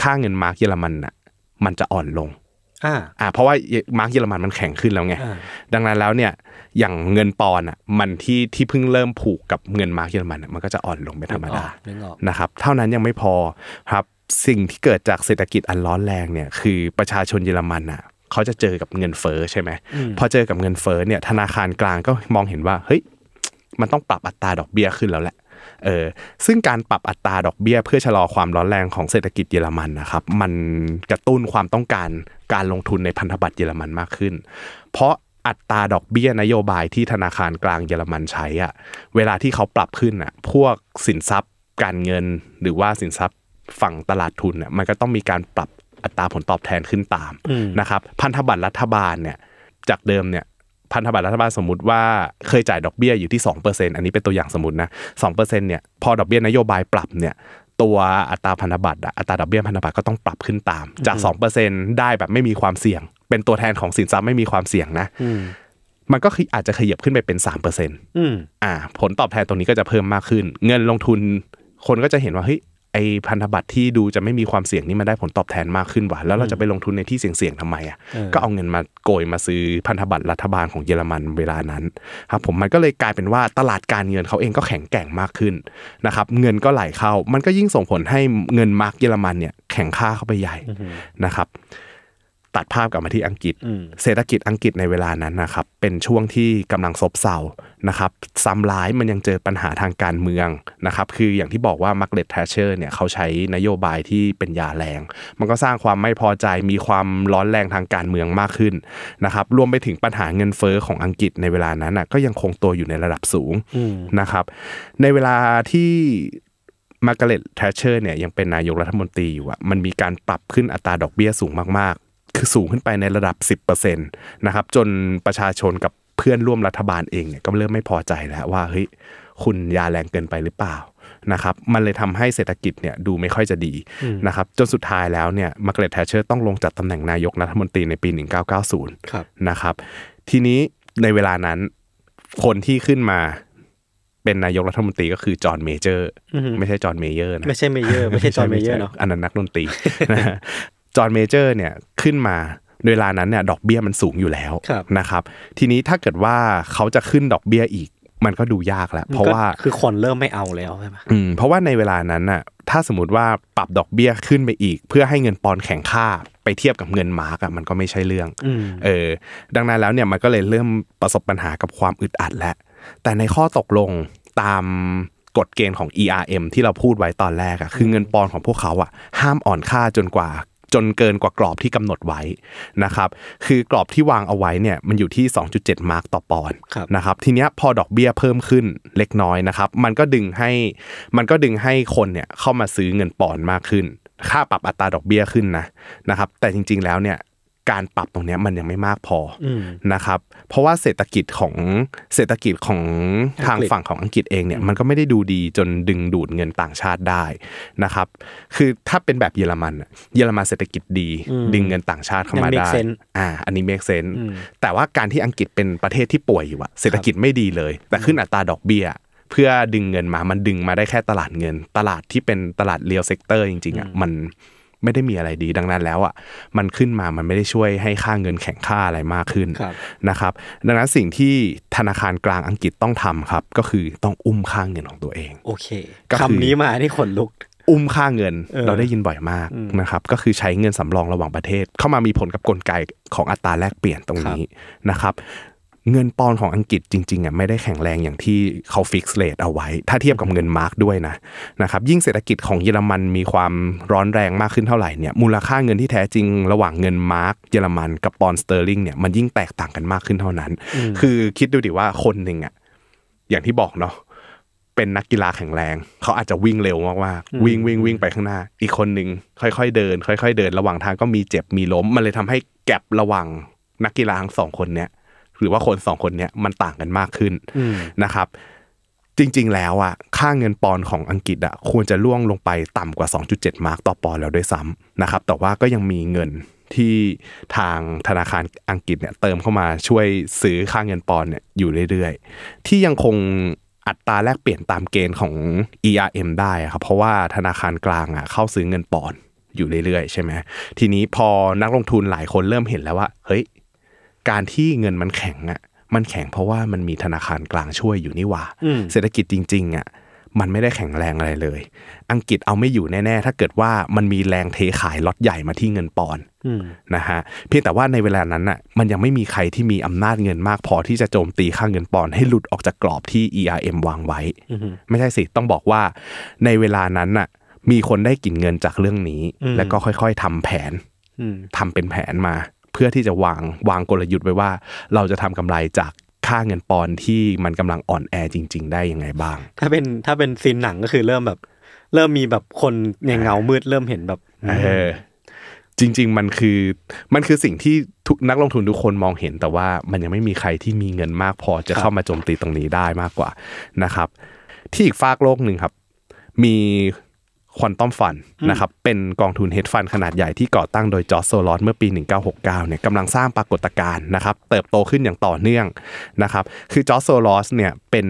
ค่าเงินมาร์กเยอรมันอ่ะมันจะอ่อนลง อ่าอ่าเพราะว่ามาร์กเยอรมันมันแข็งขึ้นแล้วไงดังนั้นแล้วเนี่ยอย่างเงินปอนอ่ะมันที่ที่เพิ่งเริ่มผูกกับเงินมาร์กเยอรมันมันก็จะอ่อนลงเป็นธรรมดานะครับ เท่านั้นยังไม่พอครับสิ่งที่เกิดจากเศรษฐกิจอันร้อนแรงเนี่ยคือประชาชนเยอรมันอ่ะเขาจะเจอกับเงินเฟ้อใช่ไหมพอเจอกับเงินเฟ้อเนี่ยธนาคารกลางก็มองเห็นว่า เฮ้ยมันต้องปรับอัตราดอกเบี้ยขึ้นแล้วแหละเออซึ่งการปรับอัตราดอกเบี้ย เพื่อชะลอความร้อนแรงของเศรษฐกิจเยอรมันนะครับมันกระตุ้นความต้องการการลงทุนในพันธบัตรเยอรมันมากขึ้น เพราะอัตราดอกเบี้ยนโยบายที่ธนาคารกลางเยอรมันใช้อะเวลาที่เขาปรับขึ้นอะพวกสินทรัพย์การเงินหรือว่าสินทรัพย์ฝั่งตลาดทุนเนี่ยมันก็ต้องมีการปรับอัตราผลตอบแทนขึ้นตามนะครับพันธบัตรรัฐบาลเนี่ยจากเดิมเนี่ยพันธบัตรรัฐบาลสมมติว่า เคยจ่ายดอกเบี้ยอยู่ที่2%อันนี้เป็นตัวอย่างสมมตินะสเนี่ยพอดอกเบี้ยนโยบายปรับเนี่ย ตัวอัตราพันธบัตรอัตราดอกเบี้ยพันธบัตรก็ต้องปรับขึ้นตาม จาก2%ได้แบบไม่มีความเสี่ยง เป็นตัวแทนของสินทรัพย์ไม่มีความเสี่ยงนะมันก็อาจจะขยับขึ้นไปเป็นสามเปอร์เซ็นต์อ่า ผลตอบแทนตรงนี้ก็จะเพิ่มมากขึ้น เงินลงทุนคนก็จะเห็นว่า เฮ้ยไอพันธบัตรที่ดูจะไม่มีความเสี่ยงนี่มันได้ผลตอบแทนมากขึ้นว่ะแล้วเราจะไปลงทุนในที่เสี่ยงๆทำไมอ่ะก็เอาเงินมาโกยมาซื้อพันธบัตรรัฐบาลของเยอรมันเวลานั้นครับผมมันก็เลยกลายเป็นว่าตลาดการเงินเขาเองก็แข็งแกร่งมากขึ้นนะครับเงินก็ไหลเข้ามันก็ยิ่งส่งผลให้เงินมาร์กเยอรมันเนี่ยแข็งค่าเข้าไปใหญ่นะครับัดภาพกลับมาที่อังกฤษ เศรษฐกิจอังกฤษในเวลานั้นนะครับเป็นช่วงที่กำลังซบเซานะครับซ้ำร้ายมันยังเจอปัญหาทางการเมืองนะครับคืออย่างที่บอกว่ามาร์เก็ตแทชเชอร์เนี่ยเขาใช้นโยบายที่เป็นยาแรง มันก็สร้างความไม่พอใจมีความร้อนแรงทางการเมืองมากขึ้นนะครับรวมไปถึงปัญหาเงินเฟอ้อของอังกฤษในเวลานั้นก็ยังคงตัวอยู่ในระดับสูงนะครับในเวลาที่มาร์กาเร็ตแทชเชอร์เนี่ยยังเป็นนายกรัฐมนตรีอยู่อะมันมีการปรับขึ้นอัตราดอกเบี้ยสูงมากคือสูงขึ้นไปในระดับ 10%นะครับ จนประชาชนกับเพื่อนร่วมรัฐบาลเองเนี่ยก็เริ่มไม่พอใจแล้วว่าเฮ้ยคุณยาแรงเกินไปหรือเปล่านะครับ มันเลยทำให้เศรษฐกิจเนี่ยดูไม่ค่อยจะดีนะครับ จนสุดท้ายแล้วเนี่ยมาร์กเร็ตแทเชอร์ต้องลงจากตำแหน่งนายกรัฐมนตรีในปี 1990นะครับ ทีนี้ในเวลานั้นคนที่ขึ้นมาเป็นนายกรัฐมนตรีก็คือจอห์นเมเจอร์ ไม่ใช่จอห์นเมเยอร์นะไม่ใช่เมเยอร์ไม่ใช่จอห์นเมเยอร์เนาะอันนั้นนักดนตรีจอห์นเมเจอร์เนี่ยขึ้นมาเวลานั้นเนี่ย ดอกเบี้ยมันสูงอยู่แล้วนะครับ ทีนี้ถ้าเกิดว่าเขาจะขึ้นดอกเบี้ยอีกมันก็ดูยากแล้ว เพราะว่าคือคนเริ่มไม่เอาแล้วใช่ไหมอืม เพราะว่าในเวลานั้นน่ะ ถ้าสมมติว่าปรับดอกเบี้ยขึ้นไปอีกเพื่อให้เงินปอนแข่งค่าไปเทียบกับเงินมาร์กอ่ะมันก็ไม่ใช่เรื่อง เออ ดังนั้นแล้วเนี่ยมันก็เลยเริ่มประสบปัญหากับความอึดอัดแล้วแต่ในข้อตกลงตามกฎเกณฑ์ของ ERM ที่เราพูดไว้ตอนแรกอ่ะคือเงินปอนของพวกเขาอ่ะห้ามอ่อนค่าจนกว่านเกินกว่ากรอบที่กำหนดไว้นะครับคือกรอบที่วางเอาไว้เนี่ยมันอยู่ที่ 2.7 มาร์กต่อปอนด์นะครับ ทีเนี้ยพอดอกเบี้ยเพิ่มขึ้นเล็กน้อยนะครับมันก็ดึงให้มันก็ดึงให้คนเนี่ยเข้ามาซื้อเงินปอนด์มากขึ้น ค่าปรับอัตราดอกเบี้ยขึ้นนะนะครับแต่จริงๆแล้วเนี่ยการปรับตรงนี้มันยังไม่มากพอนะครับ เพราะว่าเศรษฐกิจของเศรษฐกิจของทางฝั่งของอังกฤษเองเนี่ยมันก็ไม่ได้ดูดีจนดึงดูดเงินต่างชาติได้นะครับ คือถ้าเป็นแบบเยอรมันเยอรมันเศรษฐกิจดีดึงเงินต่างชาติเข้ามาได้อ่าอันนี้เมกเซนแต่ว่าการที่อังกฤษเป็นประเทศที่ป่วยอยู่อะเศรษฐกิจไม่ดีเลย แต่ขึ้นอัตราดอกเบี้ย เพื่อดึงเงินมามันดึงมาได้แค่ตลาดเงิน ตลาดที่เป็นตลาดเรียลเซกเตอร์จริงๆอ่ะมันไม่ได้มีอะไรดี ดังนั้นแล้วอ่ะมันขึ้นมามันไม่ได้ช่วยให้ค่าเงินแข็งค่าอะไรมากขึ้นนะครับ ดังนั้นสิ่งที่ธนาคารกลางอังกฤษต้องทำครับ ก็คือต้องอุ้มค่าเงินของตัวเองโอเคคำนี้มาที่ขนลุก อุ้มค่าเงินเราได้ยินบ่อยมากนะครับ ก็คือใช้เงินสำรองระหว่างประเทศ เข้ามามีผลกับกลไกของอัตราแลกเปลี่ยนตรงนี้นะครับเงินปอนของอังกฤษจริงๆอ่ะไม่ได้แข็งแรงอย่างที่เขาฟิกซ์เลทเอาไว้ ถ้าเทียบกับเงินมาร์กด้วยนะนะครับยิ่งเศรษฐกิจของเยอรมันมีความร้อนแรงมากขึ้นเท่าไหร่เนี่ยมูลค่าเงินที่แท้จริง ระหว่างเงินมาร์กเยอรมันกับปอนสเตอร์ลิงเนี่ยมันยิ่งแตกต่างกันมากขึ้นเท่านั้น คือคิดดูดิว่าคนหนึ่งอ่ะอย่างที่บอกเนาะเป็นนักกีฬาแข็งแรงเขาอาจจะวิ่งเร็วมากๆวิ่งวิ่งวิ่งไปข้างหน้าอีกคนหนึ่งค่อยๆเดิน ค่อย ๆเดิน ระหว่างทางก็มีเจ็บมีล้มมันเลยทำให้แกลบระหว่างนักกีฬาทั้งสองคนเนี่ยหรือว่าคนสองคนเนี้ยมันต่างกันมากขึ้นนะครับจริงๆ แล้วอ่ะค่าเงินปอนของอังกฤษอ่ะควรจะล่วงลงไปต่ำกว่า 2.7 มาร์กต่อปอนแล้วด้วยซ้ำนะครับแต่ว่าก็ยังมีเงินที่ทางธนาคารอังกฤษเนี่ยเติมเข้ามาช่วยซื้อค่าเงินปอนเนี่ยอยู่เรื่อย ๆ ที่ยังคงอัตราแลกเปลี่ยนตามเกณฑ์ของ ERM ได้ครับเพราะว่าธนาคารกลางอ่ะเข้าซื้อเงินปอนอยู่เรื่อยๆ ใช่ไหมทีนี้พอนักลงทุนหลายคนเริ่มเห็นแล้วว่าเฮ้ยการที่เงินมันแข็งอ่ะ มันแข็งเพราะว่ามันมีธนาคารกลางช่วยอยู่นี่ว่า เศรษฐกิจจริงๆอ่ะมันไม่ได้แข็งแรงอะไรเลย อังกฤษเอาไม่อยู่แน่ ๆ ถ้าเกิดว่ามันมีแรงเทขายล็อตใหญ่มาที่เงินปอนนะฮะเพียงแต่ว่าในเวลานั้นน่ะมันยังไม่มีใครที่มีอำนาจเงินมากพอที่จะโจมตีค่าเงินปอนให้หลุดออกจากกรอบที่ ERM วางไว้ไม่ใช่สิต้องบอกว่า ในเวลานั้นน่ะมีคนได้กินเงินจากเรื่องนี้ แล้วก็ค่อย ๆทำแผนทำเป็นแผนมาพื่อที่จะวางวางกลยุทธ์ไว้ว่า เราจะทำกำไรจากค่าเงินปอนที่มันกำลังอ่อนแอจริง ๆ ได้ยังไงบ้าง ถ้าเป็นถ้าเป็นซีนหนังก็คือเริ่มแบบ เริ่มมีแบบคนงาเงามืดเริ่มเห็นแบบเอจริง ๆ มันคือมันคือสิ่งที่ทุกนักลงทุนทุกคนมองเห็นแต่ว่า มันยังไม่มีใครที่มีเงินมากพอจะเข้ามาโจมตีตรงนี้ได้มากกว่านะครับ ที่อีกฟากโลกหนึ่งครับ มีควอนตัมฟันนะครับเป็นกองทุนเฮดฟันขนาดใหญ่ที่ก่อตั้งโดยจอร์จโซลอสเมื่อปี 1969เนี่ยกำลังสร้างปรากฏการณ์นะครับเติบโตขึ้นอย่างต่อเนื่องนะครับคือจอร์จโซลอสเนี่ยเป็น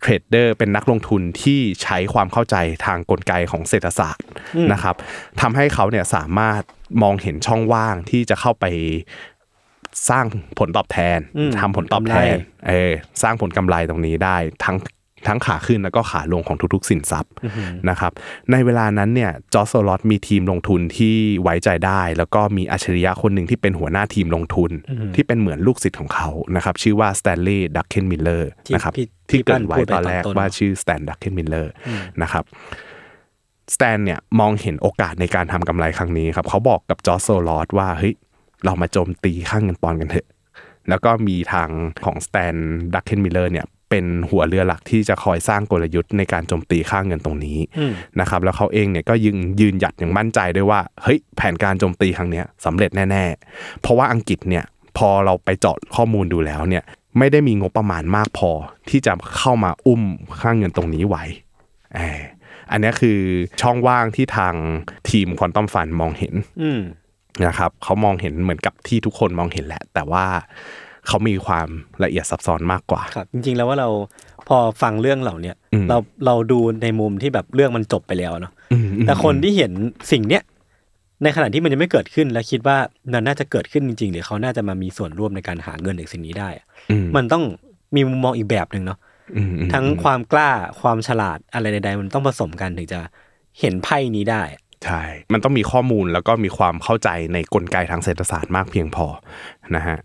เทรดเดอร์ เป็นนักลงทุนที่ใช้ความเข้าใจทางกลไกของเศรษฐศาสตร์นะครับทำให้เขาเนี่ยสามารถมองเห็นช่องว่างที่จะเข้าไปสร้างผลตอบแทนทำผลตอบแทนเออสร้างผลกำไรตรงนี้ได้ทั้งทั้งขาขึ้นแล้วก็ขาลงของทุกๆสินทรัพย์นะครับ ในเวลานั้นเนี่ยจอสโซลอตมีทีมลงทุนที่ไว้ใจได้ แล้วก็มีอัจฉริยะคนหนึ่งที่เป็นหัวหน้าทีมลงทุน ที่เป็นเหมือนลูกศิษย์ของเขานะครับชื่อว่าสแตนลีย์ดักเคนมิลเลอร์นะครับที่เกิดไว้ตอนแรกว่าชื่อสแตนดักเคนมิลเลอร์นะครับสแตนเนี่ยมองเห็นโอกาสในการทำกำไรครั้งนี้ครับ เขาบอกกับจอสโซลอตว่าเฮ้ยเรามาโจมตีข้างเงินปอนกันเถอะ แล้วก็มีทางของสแตนดักเคนมิลเลอร์เนี่ยเป็นหัวเรือหลักที่จะคอยสร้างกลยุทธ์ ในการโจมตีค่างเงินตรงนี้ นะครับ แล้วเขาเองเนี่ยก็ยืนยืนหยัดอย่างมั่นใจด้วยว่า เฮ้ย แผนการโจมตีครั้งนี้สำเร็จแน่ ๆ เพราะว่าอังกฤษเนี่ยพอเราไปเจาะข้อมูลดูแล้ว เนี่ยไม่ได้มีงบประมาณมากพอที่จะเข้ามาอุ้มค่างเงินตรงนี้ไว้อันนี้คือช่องว่างที่ทางทีมควอนตัมฟันมองเห็นนะครับเขามองเห็นเหมือนกับที่ทุกคนมองเห็นแหละ แต่ว่าเขามีความละเอียดซับซ้อนมากกว่า ครับ จริงๆ แล้วว่าเราพอฟังเรื่องเหล่าเนี้ยเราเราดูในมุมที่แบบเรื่องมันจบไปแล้วเนาะ แต่คนที่เห็นสิ่งเนี้ยในขณะที่มันยังไม่เกิดขึ้นและคิดว่ามันน่าจะเกิดขึ้นจริงๆหรือเขาน่าจะมามีส่วนร่วมในการหาเงินจากสิ่งนี้ได้ มันต้องมีมุมมองอีกแบบหนึ่งเนาะ ทั้งความกล้าความฉลาดอะไรใดๆ มันต้องผสมกันถึงจะเห็นไพ่นี้ได้ ใช่ มันต้องมีข้อมูลแล้วก็มีความเข้าใจในกลไกทางเศรษฐศาสตร์มากเพียงพอนะฮะ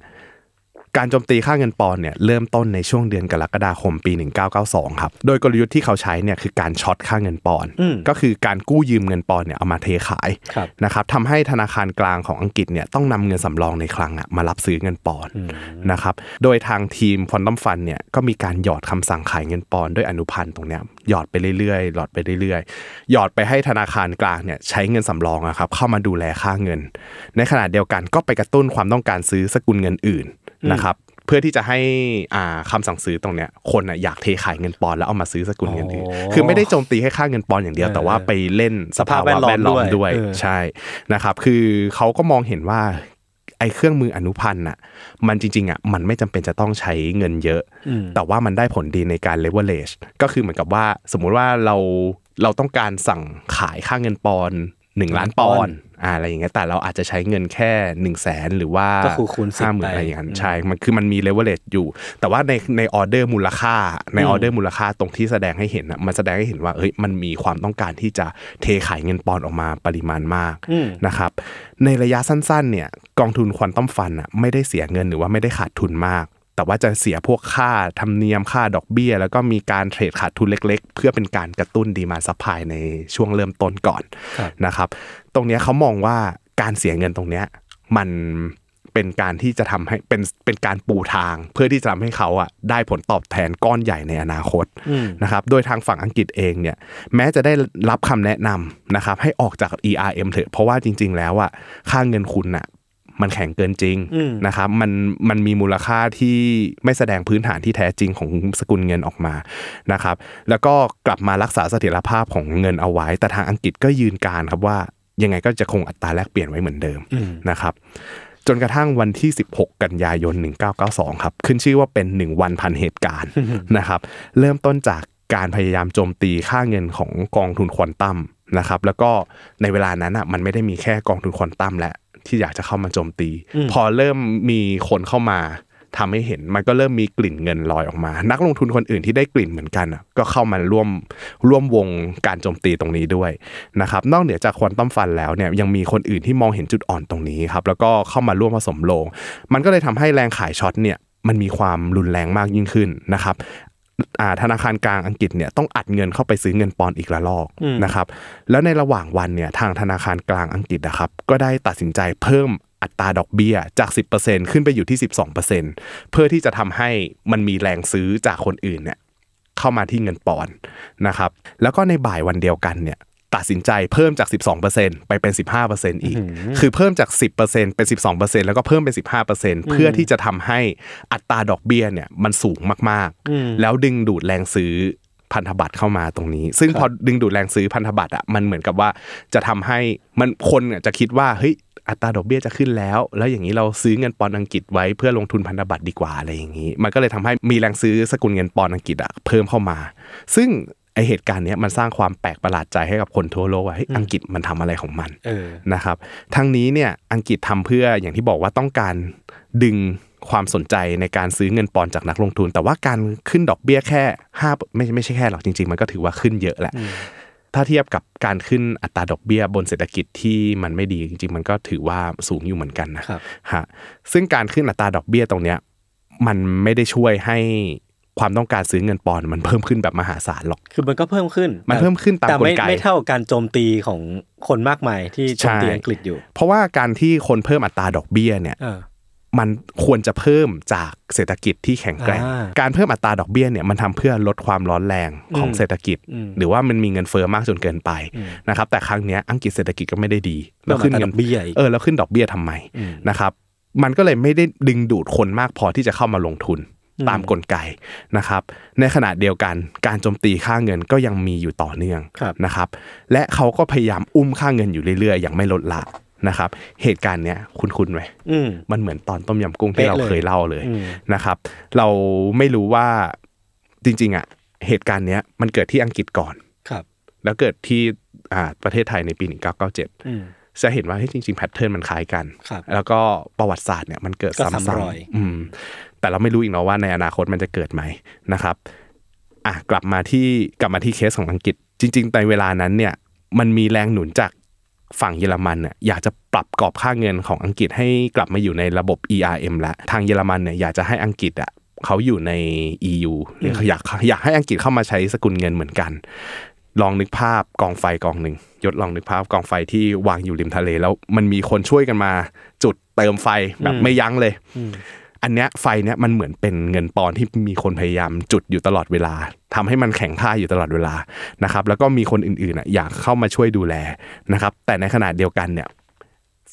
การโจมตีค่าเงินปอนเนี่ยเริ่มต้นในช่วงเดือนกรกฎาคมปี 1992ครับ โดยกลยุทธ์ที่เขาใช้เนี่ยคือการช็อตค่าเงินปอน ก็คือการกู้ยืมเงินปอนเนี่ยเอามาเทขายนะครับทำให้ธนาคารกลางของอังกฤษเนี่ยต้องนำเงินสำรองในคลังอะมารับซื้อเงินปอนนะครับ โดยทางทีมฟอนดัมฟันเนี่ยก็มีการหยอดคำสั่งขายเงินปอน ด้วยอนุพันธ์ตรงเนี้ยหยอดไปเรื่อยๆ หลอดไปเรื่อยๆหยอดไปให้ธนาคารกลางเนี่ยใช้เงินสำรองอะครับเข้ามาดูแลค่าเงิน ในขณะเดียวกันก็ไปกระตุ้นความต้องการซื้อสกุลเงินอื่นนะครับเพื่อที่จะให้อ่าคำสั่งซื้อตรงเนี้ยคนน่ะอยากเทขายเงินปอน แล้วเอามาซื้อสกุลเงินอื่นคือไม่ได้โจมตีให้ค่าเงินปอนอย่างเดียวแต่ว่าไปเล่นสภาพแวดล้อมด้วยใช่นะครับคือเขาก็มองเห็นว่าไอ้เครื่องมืออนุพันธ์น่ะมันจริงๆอ่ะมันไม่จำเป็นจะต้องใช้เงินเยอะ แต่ว่ามันได้ผลดีในการเลเวอเรจก็คือเหมือนกับว่าสมมุติว่าเราเราต้องการสั่งขายค่าเงินปอนหนึ่งล้านปอนอะไรอย่างเงี้ยแต่เราอาจจะใช้เงินแค่1นึ่งแสนหรือว่าก็คืคูณห้าหมื่นอะไรอย่างเงี้ยใช่ มันคือมันมีเลเวลเลตอยู่ แต่ว่าในในออเดอร์มูลค่า ในออเดอร์มูลค่าตรงที่แสดงให้เห็นอ่ะ มันแสดงให้เห็นว่าเฮ้ยมันมีความต้องการที่จะเทขายเงินปอนออกมาปริมาณมากนะครับ ในระยะสั้นๆ เนี่ยกองทุนควอนตัมฟันอ่ะไม่ได้เสียเงินหรือว่าไม่ได้ขาดทุนมากแต่ว่าจะเสียพวกค่าธรรมเนียมค่าดอกเบี้ยแล้วก็มีการเทรดขาดทุนเล็ก ๆ เพื่อเป็นการกระตุ้นดีมาซัพพลายในช่วงเริ่มต้นก่อนนะครับตรงนี้เขามองว่าการเสียเงินตรงนี้มันเป็นการที่จะทำให้เป็นเป็นการปูทางเพื่อที่จะทำให้เขาอ่ะได้ผลตอบแทนก้อนใหญ่ในอนาคตนะครับโดยทางฝั่งอังกฤษเองเนี่ยแม้จะได้รับคำแนะนำนะครับให้ออกจาก ERM เถอะเพราะว่าจริง ๆแล้วอ่ะค่าเงินคุณอ่ะมันแข็งเกินจริงนะครับมันมันมีมูลค่าที่ไม่แสดงพื้นฐานที่แท้จริงของสกุลเงินออกมานะครับ แล้วก็กลับมารักษาเสถียรภาพของเงินเอาไว้ แต่ทางอังกฤษก็ยืนการครับว่ายังไงก็จะคงอัตราแลกเปลี่ยนไว้เหมือนเดิมนะครับจนกระทั่งวันที่ 16 กันยายน 1992ครับขึ้นชื่อว่าเป็น1วันพันเหตุการณ์นะครับเริ่มต้นจากการพยายามโจมตีค่าเงินของกองทุนควอนตัมนะครับแล้วก็ในเวลานั้นอ่ะมันไม่ได้มีแค่กองทุนควอนตัมและที่อยากจะเข้ามาโจมตี พอเริ่มมีคนเข้ามา ทำให้เห็นมันก็เริ่มมีกลิ่นเงินลอยออกมา นักลงทุนคนอื่นที่ได้กลิ่นเหมือนกันก็เข้ามาร่วมร่วมวงการโจมตีตรงนี้ด้วยนะครับนอกเหนือจากควอนตัมฟันแล้วเนี่ยยังมีคนอื่นที่มองเห็นจุดอ่อนตรงนี้ครับแล้วก็เข้ามาร่วมผสมโลงมันก็เลยทำให้แรงขายช็อตเนี่ยมันมีความรุนแรงมากยิ่งขึ้นนะครับธนาคารกลางอังกฤษเนี่ยต้องอัดเงินเข้าไปซื้อเงินปอนด์อีกระลอกนะครับ แล้วในระหว่างวันเนี่ยทางธนาคารกลางอังกฤษนะครับ ก็ได้ตัดสินใจเพิ่มอัตราดอกเบี้ยจาก 10%ขึ้นไปอยู่ที่12%เพื่อที่จะทำให้มันมีแรงซื้อจากคนอื่นเนี่ยเข้ามาที่เงินปอนนะครับ แล้วก็ในบ่ายวันเดียวกันเนี่ยตัดสินใจเพิ่มจาก 12%ไปเป็น 15%อีก คือเพิ่มจาก 10%เป็น 12%แล้วก็เพิ่มเป็น 15%เพื่อที่จะทำให้อัตราดอกเบี้ยเนี่ยมันสูงมากๆ แล้วดึงดูดแรงซื้อพันธบัตรเข้ามาตรงนี้ ซึ่งพอดึงดูดแรงซื้อพันธบัตรอ่ะมันเหมือนกับว่าจะทำให้มันคนเนี่ยจะคิดว่าเฮ้ยอัตราดอกเบี้ยจะขึ้นแล้ว แล้วอย่างนี้เราซื้อเงินปอนด์อังกฤษไว้เพื่อลงทุนพันธบัตรดีกว่าอะไรอย่างนี้ มันก็เลยทำให้มีแรงซื้อสกุลเงินปอนด์อังกฤษอะเพิ่มเข้ามา ซึ่งไอเหตุการณ์เนี้ยมันสร้างความแปลกประหลาดใจให้กับคนทั่วโลกว่าอังกฤษมันทำอะไรของมันนะครับ ทั้งนี้เนี่ยอังกฤษทำเพื่ออย่างที่บอกว่าต้องการดึงความสนใจในการซื้อเงินปอนจากนักลงทุน แต่ว่าการขึ้นดอกเบี้ยแค่ห้าไม่ไม่ใช่แค่หรอกจริงๆ มันก็ถือว่าขึ้นเยอะแหละถ้าเทียบกับการขึ้นอัตราดอกเบี้ยบนเศรษฐกิจที่มันไม่ดีจริงๆ มันก็ถือว่าสูงอยู่เหมือนกันนะครับฮะซึ่งการขึ้นอัตราดอกเบี้ยตรงเนี้ยมันไม่ได้ช่วยให้ความต้องการซื้อเงินปอนมันเพิ่มขึ้นแบบมหาศาลหรอก คือมันก็เพิ่มขึ้น มันเพิ่มขึ้นตามกลไกไม่เท่าการโจมตีของคนมากมายที่โจมตีอังกฤษอยู่ เพราะว่าการที่คนเพิ่มอัตราดอกเบี้ยเนี่ยมันควรจะเพิ่มจากเศรษฐกิจที่แข็งแกร่ง การเพิ่มอัตราดอกเบี้ยเนี่ยมันทำเพื่อลดความร้อนแรงของเศรษฐกิจ หรือว่ามันมีเงินเฟ้อมากจนเกินไปนะครับ แต่ครั้งนี้อังกฤษเศรษฐกิจก็ไม่ได้ดีแล้วขึ้นเงินเบี้ย เออ แล้วขึ้นดอกเบี้ยทำไมนะครับ มันก็เลยไม่ได้ดึงดูดคนมากพอที่จะเข้ามาลงทุนตามกลไกนะครับ ในขณะเดียวกันการโจมตีค่าเงินก็ยังมีอยู่ต่อเนื่องนะครับ และเขาก็พยายามอุ้มค่าเงินอยู่เรื่อย ๆ อย่างไม่ลดละนะครับ เหตุการณ์เนี้ยคุณคุณไหมมันเหมือนตอนต้มยำกุ้งที่เราเคยเล่าเลยนะครับ เราไม่รู้ว่าจริง ๆอ่ะเหตุการณ์เนี้ยมันเกิดที่อังกฤษก่อนครับ แล้วเกิดที่อ่าประเทศไทยในปี 1997จะเห็นว่าจริง ๆแพทเทิร์นมันคล้ายกัน แล้วก็ประวัติศาสตร์เนี่ยมันเกิดซ้ำๆแต่เราไม่รู้อีกเนาะว่าในอนาคตมันจะเกิดไหมนะครับ อ่ะกลับมาที่กลับมาที่เคสของอังกฤษ จริงๆในเวลานั้น เนี่ย มันมีแรงหนุนจากฝั่งเยอรมันน่ยอยากจะปรับกรอบค่าเงินของอังกฤษให้กลับมาอยู่ในระบบ ERM ละทางเยอรมันเนี่ยอยากจะให้อังกฤษอ่ะเขาอยู่ใน EU หรืออยากอยากให้อังกฤษเข้ามาใช้สกุลเงินเหมือนกัน ลองนึกภาพกองไฟกองหนึ่งยศลองนึกภาพกองไฟที่วางอยู่ริมทะเล แล้ว มันมีคนช่วยกันมา จุดเติมไฟแบบไม่ยั้งเลยอันเนี้ยไฟเนี้ยมันเหมือนเป็นเงินปอนที่มีคนพยายามจุดอยู่ตลอดเวลา ทำให้มันแข็งค่าอยู่ตลอดเวลานะครับแล้วก็มีคนอื่นๆอยากเข้ามาช่วยดูแลนะครับ แต่ในขณะเดียวกันเนี่ย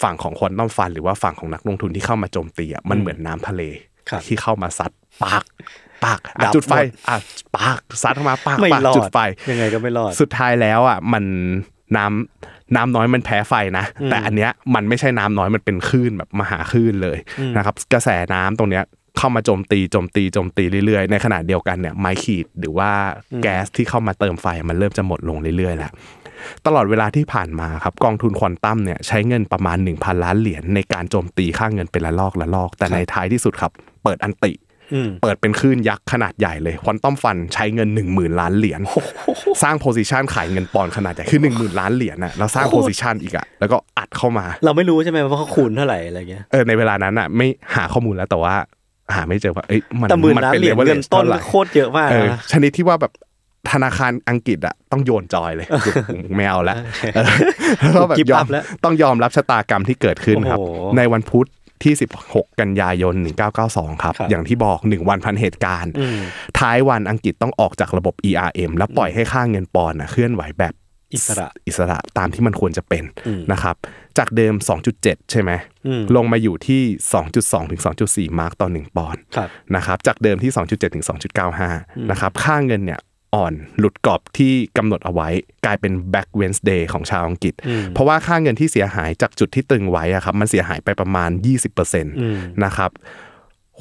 ฝั่งของคนต้องฟันหรือว่าฝั่งของนักลงทุนที่เข้ามาโจมตีอ่ะมันเหมือนน้าทะเลที่เข้ามาซัดปาก ปากจุดไฟอ่ะปากซัดเข้ามาปากปากจุดไฟยังไงก็ไม่รอดสุดท้ายแล้วอ่ะมันน้ำน้ำน้อยมันแพ้ไฟนะแต่อันเนี้ยมันไม่ใช่น้ำน้อยมันเป็นคลื่นแบบ มหาคลื่นเลยนะครับกระแสน้ำตรงเนี้ยเข้ามาโจมตีโจมตีโจมตี เรื่อยๆ ในขณะเดียวกันเนี่ยไม้ขีดหรือว่าแก๊สที่เข้ามาเติมไฟ มันเริ่มจะหมดลงเรื่อยๆแล้วตลอดเวลาที่ผ่านมาครับกองทุนควอนตัมเนี่ย ใช้เงินประมาณ 1,000 ล้านเหรียญ ในการโจมตีค่าเงินเป็นละลอกละลอกแต่ในท้ายที่สุดครับเปิดอันติเปิดเป็นคลื่นยักษ์ขนาดใหญ่เลย ควอนตัมฟันใช้เงิน 1 0,000 ล้านเหรียญสร้างโพซิชันขายเงินปอนขนาดใหญ่คือ1 0,000 ล้านเหรียญน่ะแล้วสร้างโพซิชันอีกอ่ะแล้วก็อัดเข้ามา เราไม่รู้ใช่ไหมว่าเขาคูณเท่าไหร่อะไรเงี้ยเออในเวลานั้นอ่ะ ไม่หาข้อมูลแล้วแต่ว่าหาไม่เจอว่าเอ้มันมันเป็นเรียญเงินต้นโคตรเยอะมากชนิดที่ว่าแบบธนาคารอังกฤษอะต้องโยนจอยเลยแมวแล้แล้วแบบยอมต้องยอมรับชะตากรรมที่เกิดขึ้นครับ ในวันพุธที่16 กันยายน 1992 ครับ อย่างที่บอก 1 วันพันเหตุการณ์ท้ายวันอังกฤษต้องออกจากระบบ ERM แล้วปล่อยให้ค่าเงินปอนด์เคลื่อนไหวแบบอิสระอิสระตามที่มันควรจะเป็นนะครับจากเดิม 2.7 ใช่ไหมลงมาอยู่ที่ 2.2 ถึง 2.4 มาร์กต่อ 1 ปอนด์นะครับจากเดิมที่ 2.7ถึง2.95นะครับค่าเงินเนี่ยอ่อนหลุดกรอบที่กำหนดเอาไว้กลายเป็น back Wednesday ของชาวอังกฤษ เพราะว่าค่าเงินที่เสียหายจากจุดที่ตึงไว้อะครับมันเสียหายไปประมาณ 20%นะครับ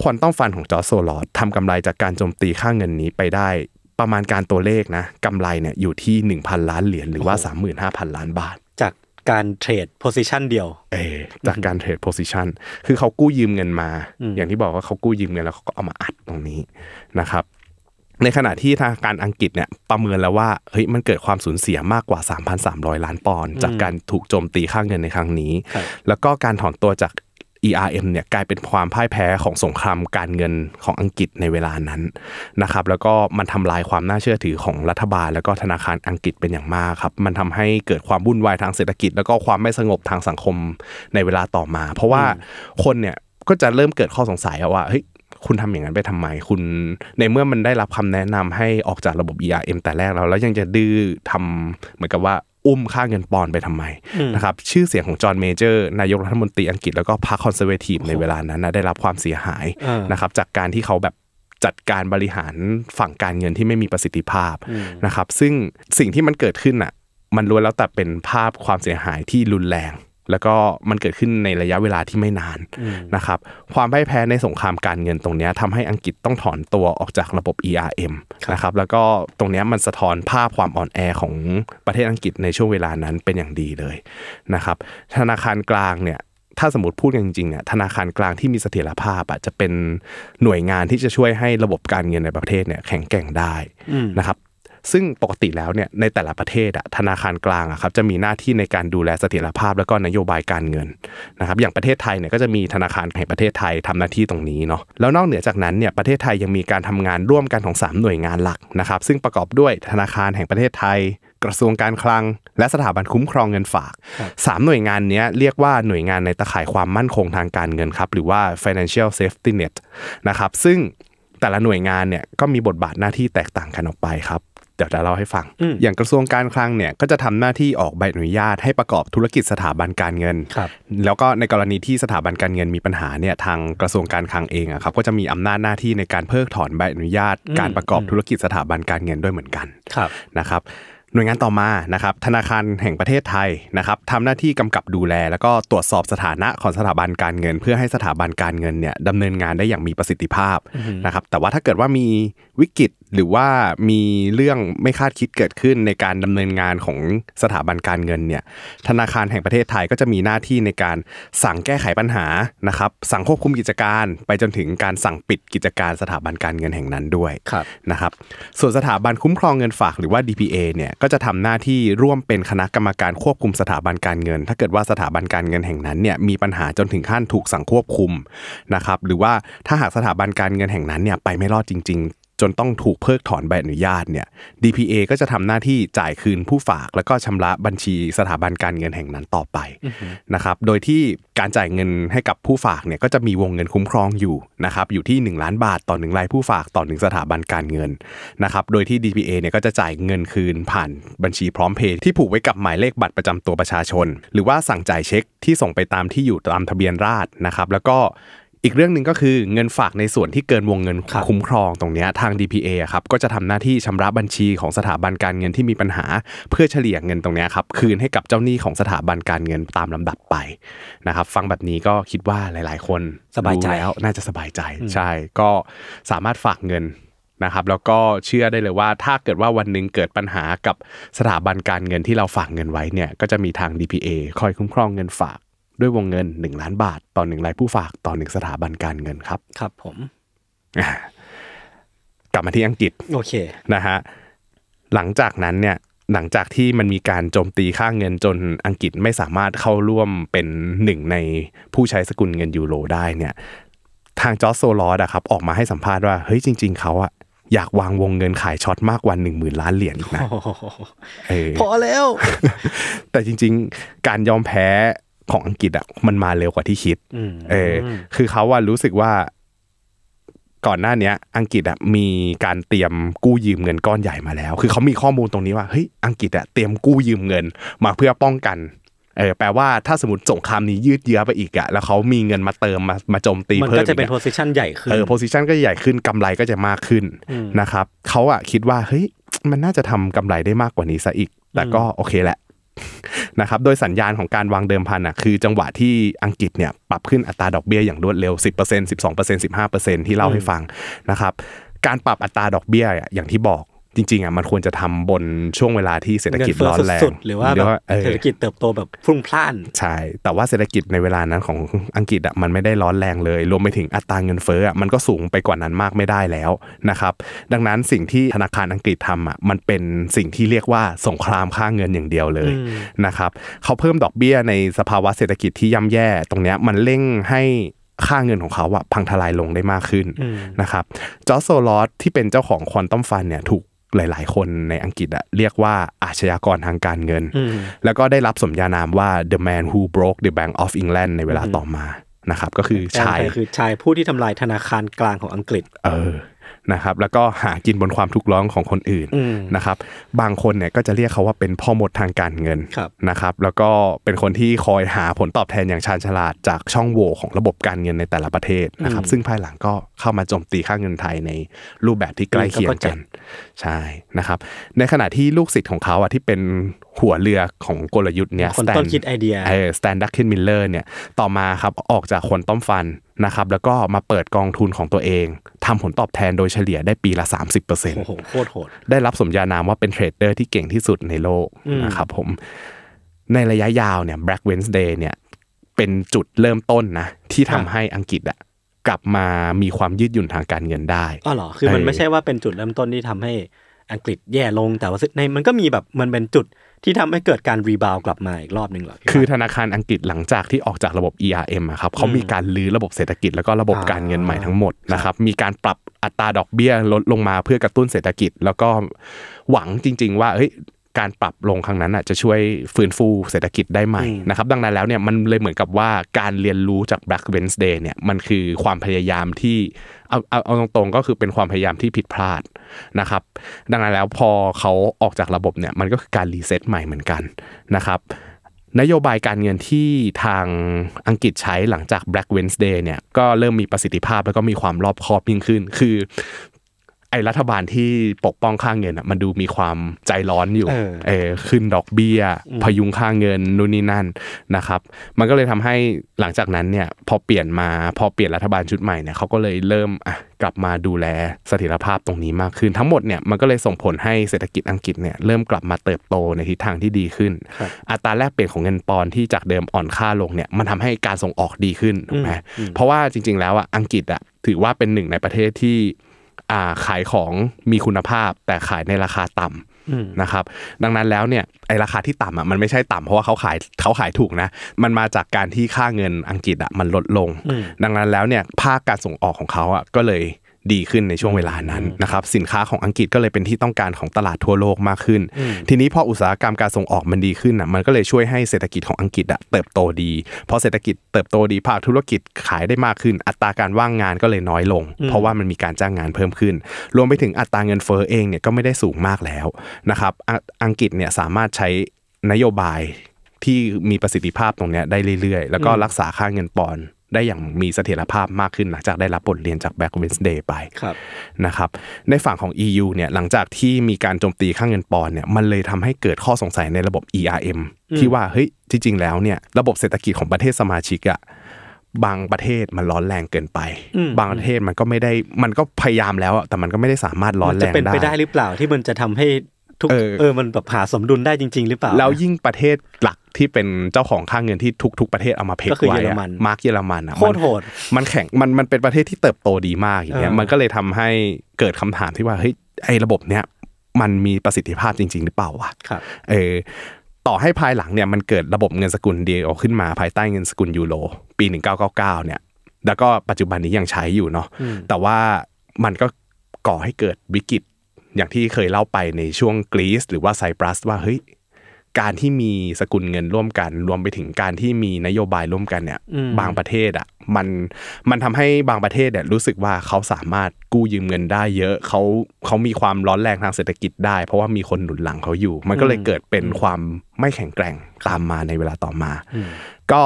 ควอนตังฟันของจอร์โซลอดทำกำไรจากการโจมตีค่าเงินนี้ไปได้ประมาณการตัวเลขนะกำไรเนี่ยอยู่ที่ 1,000 ล้านเหรียญหรือว่า 35,000 ล้านบาทจากการเทรดโพซิชันเดียวเอจากการเทรดโพซิชันคือเขากู้ยืมเงินมา อย่างที่บอกว่าเขากู้ยืมเงินแล้วเขาก็เอามาอัดตรงนี้นะครับในขณะที่ทางการอังกฤษเนี่ยประเมินแล้วว่า เฮ้ยมันเกิดความสูญเสียมากกว่า 3,300 ล้านปอนด์จากการถูกโจมตีข้างเงินในครั้งนี้ แล้วก็การถอนตัวจาก ERM เนี่ยกลายเป็นความพ่ายแพ้ของสงครามการเงินของอังกฤษในเวลานั้นนะครับแล้วก็มันทำลายความน่าเชื่อถือของรัฐบาลแล้วก็ธนาคารอังกฤษเป็นอย่างมากครับมันทำให้เกิดความวุ่นวายทางเศรษฐกิจ แล้วก็ความไม่สงบทางสังคมในเวลาต่อมา เพราะว่าคนเนี่ยก็จะเริ่มเกิดข้อสงสัยว่าเฮ้ยคุณทำอย่างนั้นไปทำไมคุณ ในเมื่อมันได้รับคำแนะนำให้ออกจากระบบ ERM แต่แรกแล้วแล้วยังจะดื้อทำาเหมือนกับว่า อุ้มค่าเงินปอนไปทำไมนะครับชื่อเสียงของจอห์นเมเจอร์นายกรัฐมนตรีอังกฤษแล้วก็พรรคคอนเซอร์เวทีฟในเวลานั้นนะได้รับความเสียหายนะครับจากการที่เขาแบบจัดการบริหารฝั่งการเงินที่ไม่มีประสิทธิภาพนะครับซึ่งสิ่งที่มันเกิดขึ้นอ่ะมันล้วนแล้วแต่เป็นภาพความเสียหายที่รุนแรงแล้วก็มันเกิดขึ้นในระยะเวลาที่ไม่นานนะครับ ความพ่ายแพ้ในสงครามการเงินตรงนี้ทำให้อังกฤษต้องถอนตัวออกจากระบบ ERM นะครับแล้วก็ตรงนี้มันสะท้อนภาพความอ่อนแอของประเทศอังกฤษในช่วงเวลานั้นเป็นอย่างดีเลยนะครับ ธนาคารกลางเนี่ย ถ้าสมมติพูดกันจริงๆเนี่ยธนาคารกลางที่มีเสถียรภาพอ่ะจะเป็นหน่วยงานที่จะช่วยให้ระบบการเงินในประเทศเนี่ย แข็งแกร่งได้นะครับซึ่งปกติแล้วเนี่ยในแต่ละประเทศอะธนาคารกลางอะครับจะมีหน้าที่ในการดูแลเสถียรภาพแล้วก็นโยบายการเงินนะครับ อย่างประเทศไทยเนี่ยก็จะมีธนาคารแห่งประเทศไทยทำหน้าที่ตรงนี้เนาะแล้วนอกเหนือจากนั้นเนี่ยประเทศไทยยังมีการทำงานร่วมกันของ 3 หน่วยงานหลักนะครับ ซึ่งประกอบด้วยธนาคารแห่งประเทศไทย กระทรวงการคลัง และสถาบันคุ้มครองเงินฝาก 3 หน่วยงานนี้เรียกว่าหน่วยงานในตะข่ายความมั่นคงทางการเงินครับ หรือว่า financial safety net นะครับซึ่งแต่ละหน่วยงานเนี่ยก็มีบทบาทหน้าที่แตกต่างกันออกไปครับเดี๋ยวจะเล่าให้ฟังอย่างกระทรวงการคลังเนี่ยก็จะทำหน้าที่ออกใบอนุญาตให้ประกอบธุรกิจสถาบันการเงิน แล้วก็ในกรณีที่สถาบันการเงินมีปัญหาเนี่ยทางกระทรวงการคลังเองอะครับก็จะมีอำนาจหน้าที่ในการเพิกถอนใบอนุญาตการประกอบธุรกิจสถาบันการเงินด้วยเหมือนกันนะครับหน่วยงานต่อมานะครับธนาคารแห่งประเทศไทยนะครับทำหน้าที่กำกับดูแล แล้วก็ตรวจสอบสถานะของสถาบันการเงิน เพื่อให้สถาบันการเงินเนี่ยดำเนินงานได้อย่างมีประสิทธิภาพนะครับแต่ว่าถ้าเกิดว่ามีวิกฤตหรือว่ามีเรื่องไม่คาดคิดเกิดขึ้นในการดำเนินงานของสถาบันการเงินเนี่ยธนาคารแห่งประเทศไทยก็จะมีหน้าที่ในการสั่งแก้ไขปัญหานะครับสั่งควบคุมกิจการไปจนถึงการสั่งปิดกิจการสถาบันการเงินแห่งนั้นด้วยนะครับส่วนสถาบันคุ้มครองเงินฝากหรือว่า DPA เนี่ยก็จะทำหน้าที่ร่วมเป็นคณะกรรมการควบคุมสถาบันการเงิน ถ้าเกิดว่าสถาบันการเงินแห่งนั้นเนี่ยมีปัญหาจนถึงขั้นถูกสั่งควบคุมนะครับหรือว่าถ้าหากสถาบันการเงินแห่งนั้นเนี่ยไปไม่รอดจริงจนต้องถูกเพิกถอนใบอนุญาตเนี่ย DPA ก็จะทำหน้าที่จ่ายคืนผู้ฝาก แล้วก็ชำระบัญชีสถาบันการเงินแห่งนั้นต่อไปนะครับ โดยที่การจ่ายเงินให้กับผู้ฝากเนี่ยก็จะมีวงเงินคุ้มครองอยู่นะครับอยู่ที่1ล้านบาทต่อ1รายผู้ฝากต่อ1สถาบันการเงินนะครับ โดยที่ DPA เนี่ยก็จะจ่ายเงินคืนผ่านบัญชีพร้อมเพย์ที่ผูกไว้กับหมายเลขบัตรประจำตัวประชาชน หรือว่าสั่งจ่ายเช็คที่ส่งไปตามที่อยู่ตามทะเบียนราษนะครับแล้วก็อีกเรื่องหนึ่งก็คือเงินฝากในส่วนที่เกินวงเงินคุ้มครองตรงนี้ทาง DPA ครับก็จะทำหน้าที่ชำระบัญชีของสถาบันการเงินที่มีปัญหาเพื่อเฉลี่ยเงินตรงนี้ครับคืนให้กับเจ้าหนี้ของสถาบันการเงินตามลำดับไปนะครับฟังแบบนี้ก็คิดว่าหลาย ๆ คนสบายใจแล้วน่าจะสบายใจใช่ก็สามารถฝากเงินนะครับแล้วก็เชื่อได้เลยว่าถ้าเกิดว่าวันหนึ่งเกิดปัญหากับสถาบันการเงินที่เราฝากเงินไว้เนี่ยก็จะมีทาง DPA คอยคุ้มครองเงินฝากด้วยวงเงิน1ล้านบาทต่องรายผู้ฝากต่องสถาบันการเงินครับ ครับ ผม กลับมาที่อังกฤษโอเคนะฮะหลังจากนั้นเนี่ย หลังจากที่มันมีการโจมตีค่าเงินจนอังกฤษไม่สามารถเข้าร่วมเป็นหนึ่งในผู้ใช้สกุลเงินยูโรได้เนี่ย ทางจอร์โซลอดอะครับออกมาให้สัมภาษณ์ว่าเฮ้ยจริงๆเขาอะอยากวางวงเงินขายช็อตมากกว่าหมื่นล้านเหรียญนะพอแล้ว แต่จริง ๆการยอมแพ้ของอังกฤษอ่ะมันมาเร็วกว่าที่คิด เออ คือเขาว่ารู้สึกว่า ก่อนหน้าเนี้ย อังกฤษอ่ะมีการเตรียมกู้ยืมเงินก้อนใหญ่มาแล้ว คือเขามีข้อมูลตรงนี้ว่าเฮ้ยอังกฤษอ่ะเตรียมกู้ยืมเงิน มาเพื่อป้องกัน เออ แปลว่า ถ้าสมมติสงครามนี้ยืดเยื้อไปอีกอ่ะแล้วเขามีเงินมาเติมมามาโจมตีเพิ่มมันก็จะเป็นโพสิชันใหญ่ขึ้น เออ โพสิชันก็ใหญ่ขึ้นกำไรก็จะมากขึ้นนะครับ เขาอ่ะคิดว่าเฮ้ยมันน่าจะทำกำไรได้มากกว่านี้ซะอีก แต่ก็โอเคแหละนะครับโดยสัญญาณของการวางเดิมพันอ่ะคือจังหวะที่อังกฤษเนี่ยปรับขึ้นอัตราดอกเบี้ยอย่างรวดเร็ว10% 12% 15%ที่เล่าให้ฟังนะครับการปรับอัตราดอกเบี้ยอย่างที่บอกจริงๆอ่ะมันควรจะทำบนช่วงเวลาที่เศรษฐกิจร้อนแรงหรือว่าเศรษฐกิจเติบโตแบบพุ่งพล่าน ใช่ แต่ว่าเศรษฐกิจในเวลานั้นของอังกฤษอ่ะมันไม่ได้ร้อนแรงเลยรวมไปถึงอัตราเงินเฟ้ออ่ะมันก็สูงไปกว่านั้นมากไม่ได้แล้วนะครับดังนั้นสิ่งที่ธนาคารอังกฤษทำอ่ะมันเป็นสิ่งที่เรียกว่าสงครามค่าเงินอย่างเดียวเลยนะครับเขาเพิ่มดอกเบี้ยในสภาวะเศรษฐกิจที่ย่ำแย่ตรงเนี้ยมันเร่งให้ค่าเงินของเขาอะพังทลายลงได้มากขึ้นนะครับจอสโซลอสที่เป็นเจ้าของควอนตัมฟันเนี่ยถูกหลายๆ คนในอังกฤษอะเรียกว่าอาชญากรทางการเงิน แล้วก็ได้รับสมญานามว่า the man who broke the Bank of England ในเวลาต่อมา นะครับ ก็คือชายคือชาย ผู้ที่ทำลายธนาคารกลางของอังกฤษเออนะครับแล้วก็หากินบนความทุกข์ร้องของคนอื่นนะครับ บางคนเนี่ยก็จะเรียกเขาว่าเป็นพ่อหมดทางการเงินนะครับ แล้วก็เป็นคนที่คอยหาผลตอบแทนอย่างชาญฉลาดจากช่องโหว่ของระบบการเงินในแต่ละประเทศนะครับซึ่งภายหลังก็เข้ามาโจมตีค่าเงินไทยในรูปแบบที่ใกล้เคียงกันใช่นะครับ ในขณะที่ลูกศิษย์ของเขาอ่ะที่เป็นหัวเรือของกลยุทธ์เนี่ยคนต้นคิดไอเดียเออสแตนดักคินมิลเลอร์เนี่ยต่อมาครับ ออกจากคนต้มฟันนะครับแล้วก็มาเปิดกองทุนของตัวเอง ทำผลตอบแทนโดยเฉลี่ยได้ปีละ 30%โอ้โหโคตรโหดได้รับสมญานามว่าเป็นเทรดเดอร์ที่เก่งที่สุดในโลกนะครับผม ในระยะยาวเนี่ย Black Wednesday เนี่ยเป็นจุดเริ่มต้นนะที่ทำให้อังกฤษอะกลับมามีความยืดหยุ่นทางการเงินได้อ๋อเหรอ คือมันไม่ใช่ว่าเป็นจุดเริ่มต้นที่ทำให้อังกฤษแย่ลงแต่ว่าในมันก็มีแบบมันเป็นจุดที่ทำให้เกิดการรีบาวกลับมาอีกรอบหนึ่งหรอ คือธนาคารอังกฤษหลังจากที่ออกจากระบบ ERM ครับเขามีการลื้อระบบเศรษฐกิจแล้วก็ระบบการเงินใหม่ทั้งหมดนะครับมีการปรับอัตราดอกเบี้ยลดลงมาเพื่อกระตุ้นเศรษฐกิจแล้วก็หวังจริงๆว่าเฮ้ยการปรับลงครั้งนั้นอ่ะจะช่วยฟื้นฟูเศรษฐกิจได้ใหม่นะครับดังนั้นแล้วเนี่ยมันเลยเหมือนกับว่าการเรียนรู้จาก Black Wednesday เนี่ยมันคือความพยายามที่เอาเอาเอาตรงๆก็คือเป็นความพยายามที่ผิดพลาดนะครับ ดังนั้นแล้วพอเขาออกจากระบบเนี่ยมันก็คือการรีเซ็ตใหม่เหมือนกันนะครับ นโยบายการเงินที่ทางอังกฤษใช้หลังจาก Black Wednesday เนี่ยก็เริ่มมีประสิทธิภาพแล้วก็มีความรอบคอบยิ่งขึ้น คือไอ้รัฐบาลที่ปกป้องค่างเงินอ่ะมันดูมีความใจร้อนอยู่ เออขึ้นดอกเบี้ยพยุงค่างเงินนู่นนี่นั่นนะครับมันก็เลยทำให้หลังจากนั้นเนี่ยพอเปลี่ยนมา พอเปลี่ยนรัฐบาลชุดใหม่เนี่ยเขาก็เลยเริ่มอ่ะกลับมาดูแลสถิรภาพตรงนี้มากขึ้นทั้งหมดเนี่ยมันก็เลยส่งผลให้เศรษฐกิจอังกฤษเนี่ยเริ่มกลับมาเติบโตในทิศทางที่ดีขึ้น อัตราแลกเปลี่ยนของเงินปอนที่จากเดิมอ่อนค่าลงเนี่ยมันทำให้การส่งออกดีขึ้นถูกไหมเพราะว่าจริง ๆ แล้วอ่ะอังกฤษอ่ะถือว่าเป็นหนึ่งในประเทศที่ขายของมีคุณภาพแต่ขายในราคาต่ำนะครับดังนั้นแล้วเนี่ยไอราคาที่ต่ำอ่ะมันไม่ใช่ต่ำเพราะว่าเขาขายเขาขายถูกนะมันมาจากการที่ค่าเงินอังกฤษอ่ะมันลดลง ดังนั้นแล้วเนี่ยภาคการส่งออกของเขาอ่ะก็เลยดีขึ้นในช่วงเวลานั้นนะครับสินค้าของอังกฤษก็เลยเป็นที่ต้องการของตลาดทั่วโลกมากขึ้น ทีนี้พออุตสาหกรรมการส่งออกมันดีขึ้นอ่ะมันก็เลยช่วยให้เศรษฐกิจของอังกฤษอ่ะเติบโตดีพอเศรษฐกิจเติบโตดีภาคธุรกิจขายได้มากขึ้น อัตราการว่างงานก็เลยน้อยลง เพราะว่ามันมีการจ้างงานเพิ่มขึ้น รวมไปถึงอัตราเงินเฟ้อเองเนี่ยก็ไม่ได้สูงมากแล้วนะครับอังกฤษเนี่ยสามารถใช้นโยบายที่มีประสิทธิภาพตรงนี้ได้เรื่อยๆแล้วก็รักษาค่าเงินปอนได้อย่างมีเสถียรภาพมากขึ้นหลังจากได้รับบทเรียนจาก b a c k Wednesday ไปนะครับ ในฝั่งของ EU เนี่ยหลังจากที่มีการโจมตีข้างเงินปอนเนี่ยมันเลยทำให้เกิดข้อสงสัยในระบบ ERM ที่ว่าเฮ้ยจริงๆแล้วเนี่ยระบบเศรษฐกิจของประเทศสมาชิกอะบางประเทศมันร้อนแรงเกินไป บางประเทศมันก็ไม่ได้มันก็พยายามแล้วแต่มันก็ไม่ได้สามารถร้อนแรงได้จะเป็นไปได้หรือเปล่าที่มันจะทำใหทุกเออ มันแบบหาสมดุลได้จริงๆหรือเปล่า แล้วยิ่งประเทศหลักที่เป็นเจ้าของค่าเงินที่ทุกๆ ประเทศเอามาเพกไว้มาร์กเยอรมันอ่ะโคตรโหด มันแข็งมัน มันเป็นประเทศที่เติบโตดีมากอย่างเงี้ย มันก็เลยทำให้เกิดคำถามที่ว่าเฮ้ย ไอ้ระบบเนี้ยมันมีประสิทธิภาพจริง ๆ หรือเปล่าวะเออ ต่อให้ภายหลังเนี่ยมันเกิดระบบเงินสกุลเดียวขึ้นมาภายใต้เงินสกุลยูโรปี1999เนี่ย แล้วก็ปัจจุบันนี้ยังใช้อยู่เนาะ แต่ว่ามันก็ก่อให้เกิดวิกฤตอย่างที่เคยเล่าไปในช่วงกรีซหรือว่าไซปรัสว่าเฮ้ยการที่มีสกุลเงินร่วมกัน รวมไปถึงการที่มีนโยบายร่วมกันเนี่ย บางประเทศอ่ะมันมันทำให้บางประเทศเนี่ยรู้สึกว่าเขาสามารถกู้ยืมเงินได้เยอะเขาเขามีความร้อนแรงทางเศรษฐกิจได้ เพราะว่ามีคนหนุนหลังเขาอยู่ มันก็เลยเกิดเป็นความไม่แข็งแกร่งตามมาในเวลาต่อมา ก็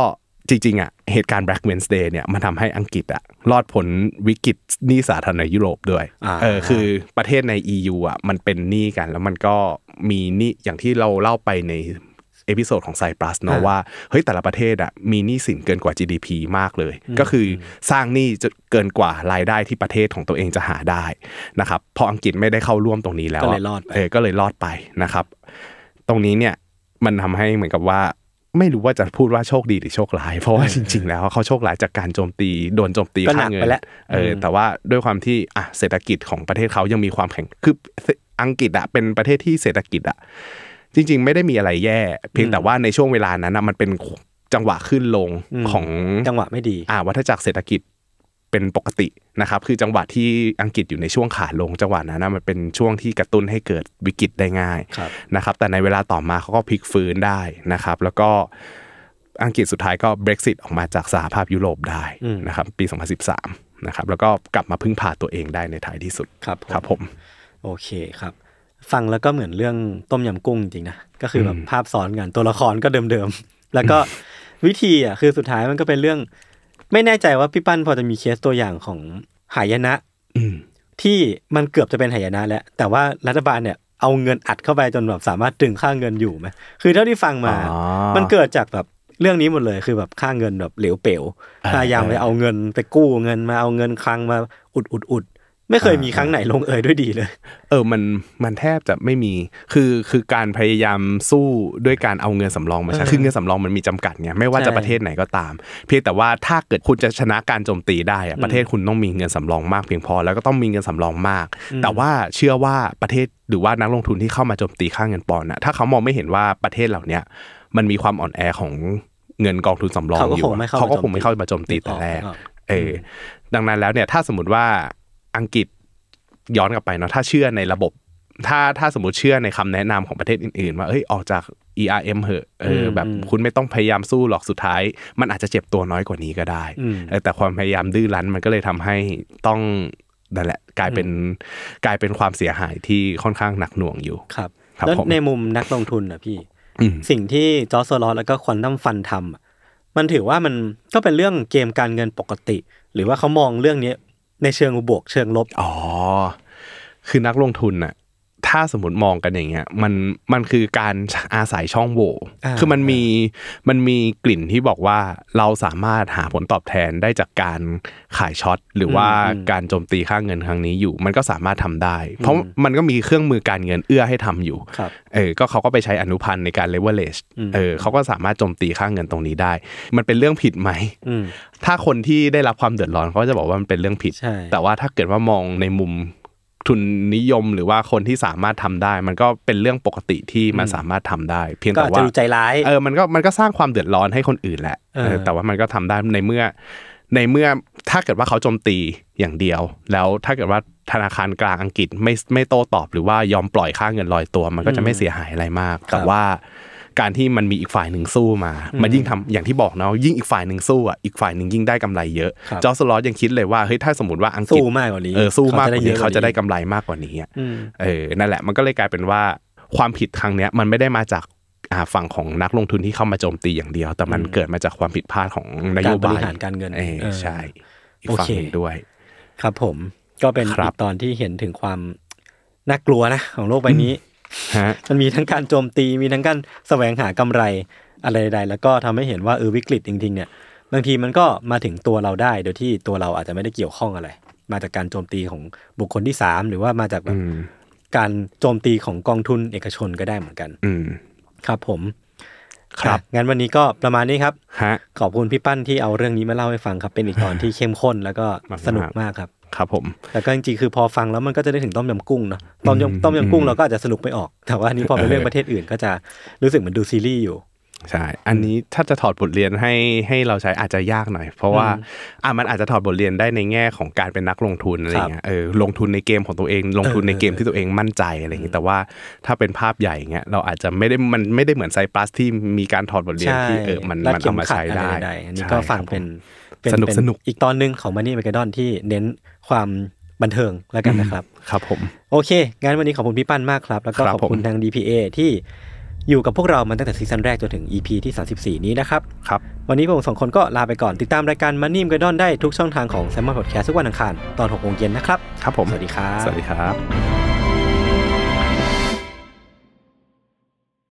จริงๆอ่ะเหตุการณ์ Black Wednesday เนี่ยมันทำให้อังกฤษอ่ะรอดผลวิกฤตนี่สาธารณยุโรปด้วยเออคือประเทศใน EU อ่ะมันเป็นหนี้กันแล้วมันก็มีหนี้อย่างที่เราเล่าไปในเอพิโซดของไซปรัสเนาะว่าเฮ้ยแต่ละประเทศอ่ะมีหนี้สินเกินกว่า GDP มากเลย ก็คือสร้างหนี้จะเกินกว่ารายได้ที่ประเทศของตัวเองจะหาได้นะครับพออังกฤษไม่ได้เข้าร่วมตรงนี้แล้วก็เลยรอดไปก็เลยรอดไปนะครับ ตรงนี้เนี่ยมันทำให้เหมือนกับว่าไม่รู้ว่าจะพูดว่าโชคดีหรือโชคร้ายเพราะว่าจริง ๆแล้วเขาโชคร้ายจากการโจมตีโดนโจมตีค่าเงินเออแต่ว่าด้วยความที่อ่ะเศรษฐกิจของประเทศเขายังมีความแข็งคืออังกฤษอะเป็นประเทศที่เศรษฐกิจอะจริงๆ ไม่ได้มีอะไรแย่เพียงแต่ว่าในช่วงเวลานั้นมันเป็นจังหวะขึ้นลงของจังหวะไม่ดี อ่าวัฏจักรเศรษฐกิจเป็นปกตินะครับ คือจังหวะที่อังกฤษอยู่ในช่วงขาลงจังหวะนั้นะมันเป็นช่วงที่กระตุ้นให้เกิดวิกฤตได้ง่ายนะครับ แต่ในเวลาต่อมาเขาก็พลิกฟื้นได้นะครับ แล้วก็อังกฤษสุดท้ายก็ Brexit ออกมาจากสหภาพยุโรปได้นะครับปี 2013นะครับแล้วก็กลับมาพึ่งพาตัวเองได้ในท้ายที่สุดครับครับ ผมโอเคครับฟังแล้วก็เหมือนเรื่องต้มยำกุ้งจริงนะก็คือแบบภาพซ้อนกันตัวละครก็เดิมๆแล้วก็วิธีอ่ะคือสุดท้ายมันก็เป็นเรื่องไม่แน่ใจว่าพี่ปั้นพอจะมีเคสตัวอย่างของหายนะที่มันเกือบจะเป็นหายนะแล้ว แต่ว่ารัฐบาลเนี่ยเอาเงินอัดเข้าไปจนแบบสามารถตึงค่าเงินอยู่ไหมคือเท่าที่ฟังมามันเกิดจากแบบเรื่องนี้หมดเลยคือแบบค่าเงินแบบเหลวเป๋วพยายามไปเอาเงินไปกู้เงินมาเอาเงินคลังมาอุดอุดอุดไม่เคยมีครั้งไหนลงเอยด้วยดีเลย เออมันมันแทบจะไม่มี คือคือการพยายามสู้ด้วยการเอาเงินสำรองมาใช้ คือเงินสำรองมันมีจำกัดเนี่ยไม่ว่าจะประเทศไหนก็ตาม เพียงแต่ว่าถ้าเกิดคุณจะชนะการโจมตีได้ประเทศคุณต้องมีเงินสำรองมาก เพียงพอแล้วก็ต้องมีเงินสำรองมาก แต่ว่าเชื่อว่าประเทศหรือว่านักลงทุนที่เข้ามาโจมตีค่างเงินปอนด์นะถ้าเขามองไม่เห็นว่าประเทศเหล่านี้มันมีความอ่อนแอของเงินกองทุนสำรองอยู่เขาก็คงไม่เข้ามาโจมตีแต่แรกเออดังนั้นแล้วเนี่ยถ้าสมมติว่าอังกฤษย้อนกลับไปเนาะถ้าเชื่อในระบบ ถ้าถ้าสมมติเชื่อในคำแนะนำของประเทศอื่นๆ ว่าเอ้ย ออกจาก ERM เหอะเออแบบคุณไม่ต้องพยายามสู้หรอกสุดท้าย มันอาจจะเจ็บตัวน้อยกว่านี้ก็ได้ แต่ความพยายามดื้อรั้นมันก็เลยทำให้ต้องนั่นแหละ กลายเป็นกลายเป็นความเสียหายที่ค่อนข้างหนักหน่วงอยู่ ครับแล้วในมุมนักลงทุน่ะพี่สิ่งที่จอสโซลอสแล้วก็ควอนตัมฟันทำมันถือว่ามันก็เป็นเรื่องเกมการเงินปกติ หรือว่าเขามองเรื่องนี้ในเชิงบวกเชิงลบ อ๋อ คือนักลงทุนน่ะถ้าสมมติมองกันอย่างเงี้ยมันมันคือการอาศัยช่องโหว่คือมันมีมันมีกลิ่นที่บอกว่าเราสามารถหาผลตอบแทนได้จากการขายช็อตหรือว่าการโจมตีค่าเงินครั้งนี้อยู่ มันก็สามารถทำได้ เพราะมันก็มีเครื่องมือการเงินเอื้อให้ทำอยู่เออก็เขาก็ไปใช้อนุพันธ์ในการเลเวอเรจเออเขาก็สามารถโจมตีค่าเงินตรงนี้ได้ มันเป็นเรื่องผิดไหมถ้าคนที่ได้รับความเดือดร้อนเขาจะบอกว่ามันเป็นเรื่องผิด แต่ว่าถ้าเกิดว่ามองในมุมทุนนิยมหรือว่าคนที่สามารถทำได้ มันก็เป็นเรื่องปกติที่มันสามารถทำได้ เพียงแต่ว่าใจร้าย เออมันก็มันก็สร้างความเดือดร้อนให้คนอื่นแหละแต่ว่ามันก็ทำได้ในเมื่อในเมื่อถ้าเกิดว่าเขาโจมตีอย่างเดียว แล้วถ้าเกิดว่าธนาคารกลางอังกฤษ ไม่ไม่โต้ตอบหรือว่ายอมปล่อยค่าเงินลอยตัว มันก็จะไม่เสียหายอะไรมาก แต่ว่าการที่มันมีอีกฝ่ายหนึ่งสู้มา มันยิ่งทำอย่างที่บอกเนาะยิ่งอีกฝ่ายหนึ่งสู้อ่ะอีกฝ่ายหนึ่งยิ่งได้กำไรเยอะ จอสลอตยังคิดเลยว่าเฮ้ยถ้าสมมติว่าอังกฤษสู้มากกว่านี้เออสู้มากกว่านี้เขาจะได้กำไรมากกว่านี้เออนั่นแหละมันก็เลยกลายเป็นว่าความผิดครั้งเนี้ย มันไม่ได้มาจากฝั่งของนักลงทุนที่เข้ามาโจมตีอย่างเดียว แต่มันเกิดมาจากความผิดพลาดของนโยบายการเงินเองใช่อีกฝั่งหนึ่งด้วย ครับผมก็เป็นตอนที่เห็นถึงความน่ากลัวนะ ของโลกใบนี้มันมีทั้งการโจมตีมีทั้งการแสวงหากำไรอะไรใดแล้วก็ทำให้เห็นว่าเออวิกฤตจริง ๆ เนี่ยบางทีมันก็มาถึงตัวเราได้ โดยที่ตัวเราอาจจะไม่ได้เกี่ยวข้องอะไร มาจากการโจมตีของบุคคลที่สาม หรือว่ามาจากแบบการโจมตีของกองทุนเอกชนก็ได้เหมือนกัน อืครับผม ครับ งั้นวันนี้ก็ประมาณนี้ครับขอบคุณพี่ปั้นที่เอาเรื่องนี้มาเล่าให้ฟังครับเป็นอีกตอนที่เข้มข้นแล้วก็สนุกมากครับครับผมแต่ก็จริงๆคือพอฟังแล้วมันก็จะได้ถึงต้มยำกุ้งเนาะต้มยำต้มยำกุ้งเราก็อาจจะสนุกไม่ออกแต่ว่านี้พอเป็นเรื่องประเทศอื่นก็จะรู้สึกเหมือนดูซีรีส์อยู่ใช่อันนี้ถ้าจะถอดบทเรียนให้ให้เราใช้อาจจะยากหน่อยเพราะว่าอ่ะมันอาจจะถอดบทเรียนได้ในแง่ของการเป็นนักลงทุนอะไรเงี้ยเออลงทุนในเกมของตัวเอง ลงทุนในเกมที่ตัวเองมั่นใจอะไรอย่างี้แต่ว่าถ้าเป็นภาพใหญ่เงี้ยเราอาจจะไม่ได้มันไม่ได้เหมือนไซปรัสที่มีการถอดบทเรียนที่เออมันมันเอามาใช้ได้อันนี้ก็ฟังเป็นสนุกสนุกอีกตอนนึงของมันนี่เมกาดอนที่เน้นความบันเทิงแล้วกันนะครับ ครับผม โอเค งานวันนี้ขอบคุณพี่ปั้นมากครับ แล้วก็ขอบคุณทาง DPA ที่ อยู่กับพวกเรามันตั้งแต่ซีซั่นแรก จนถึง EP ที่ 34 นี้นะครับครับวันนี้พวกผมสองคนก็ลาไปก่อนติดตามรายการมันนิ่มกระดอนได้ทุกช่องทางของ s ซมมอนพอดแคสต์ทุกวันอังคารตอน6โมงเย็นนะครับ ครับผม สวัสดีครับสวัสดีครับ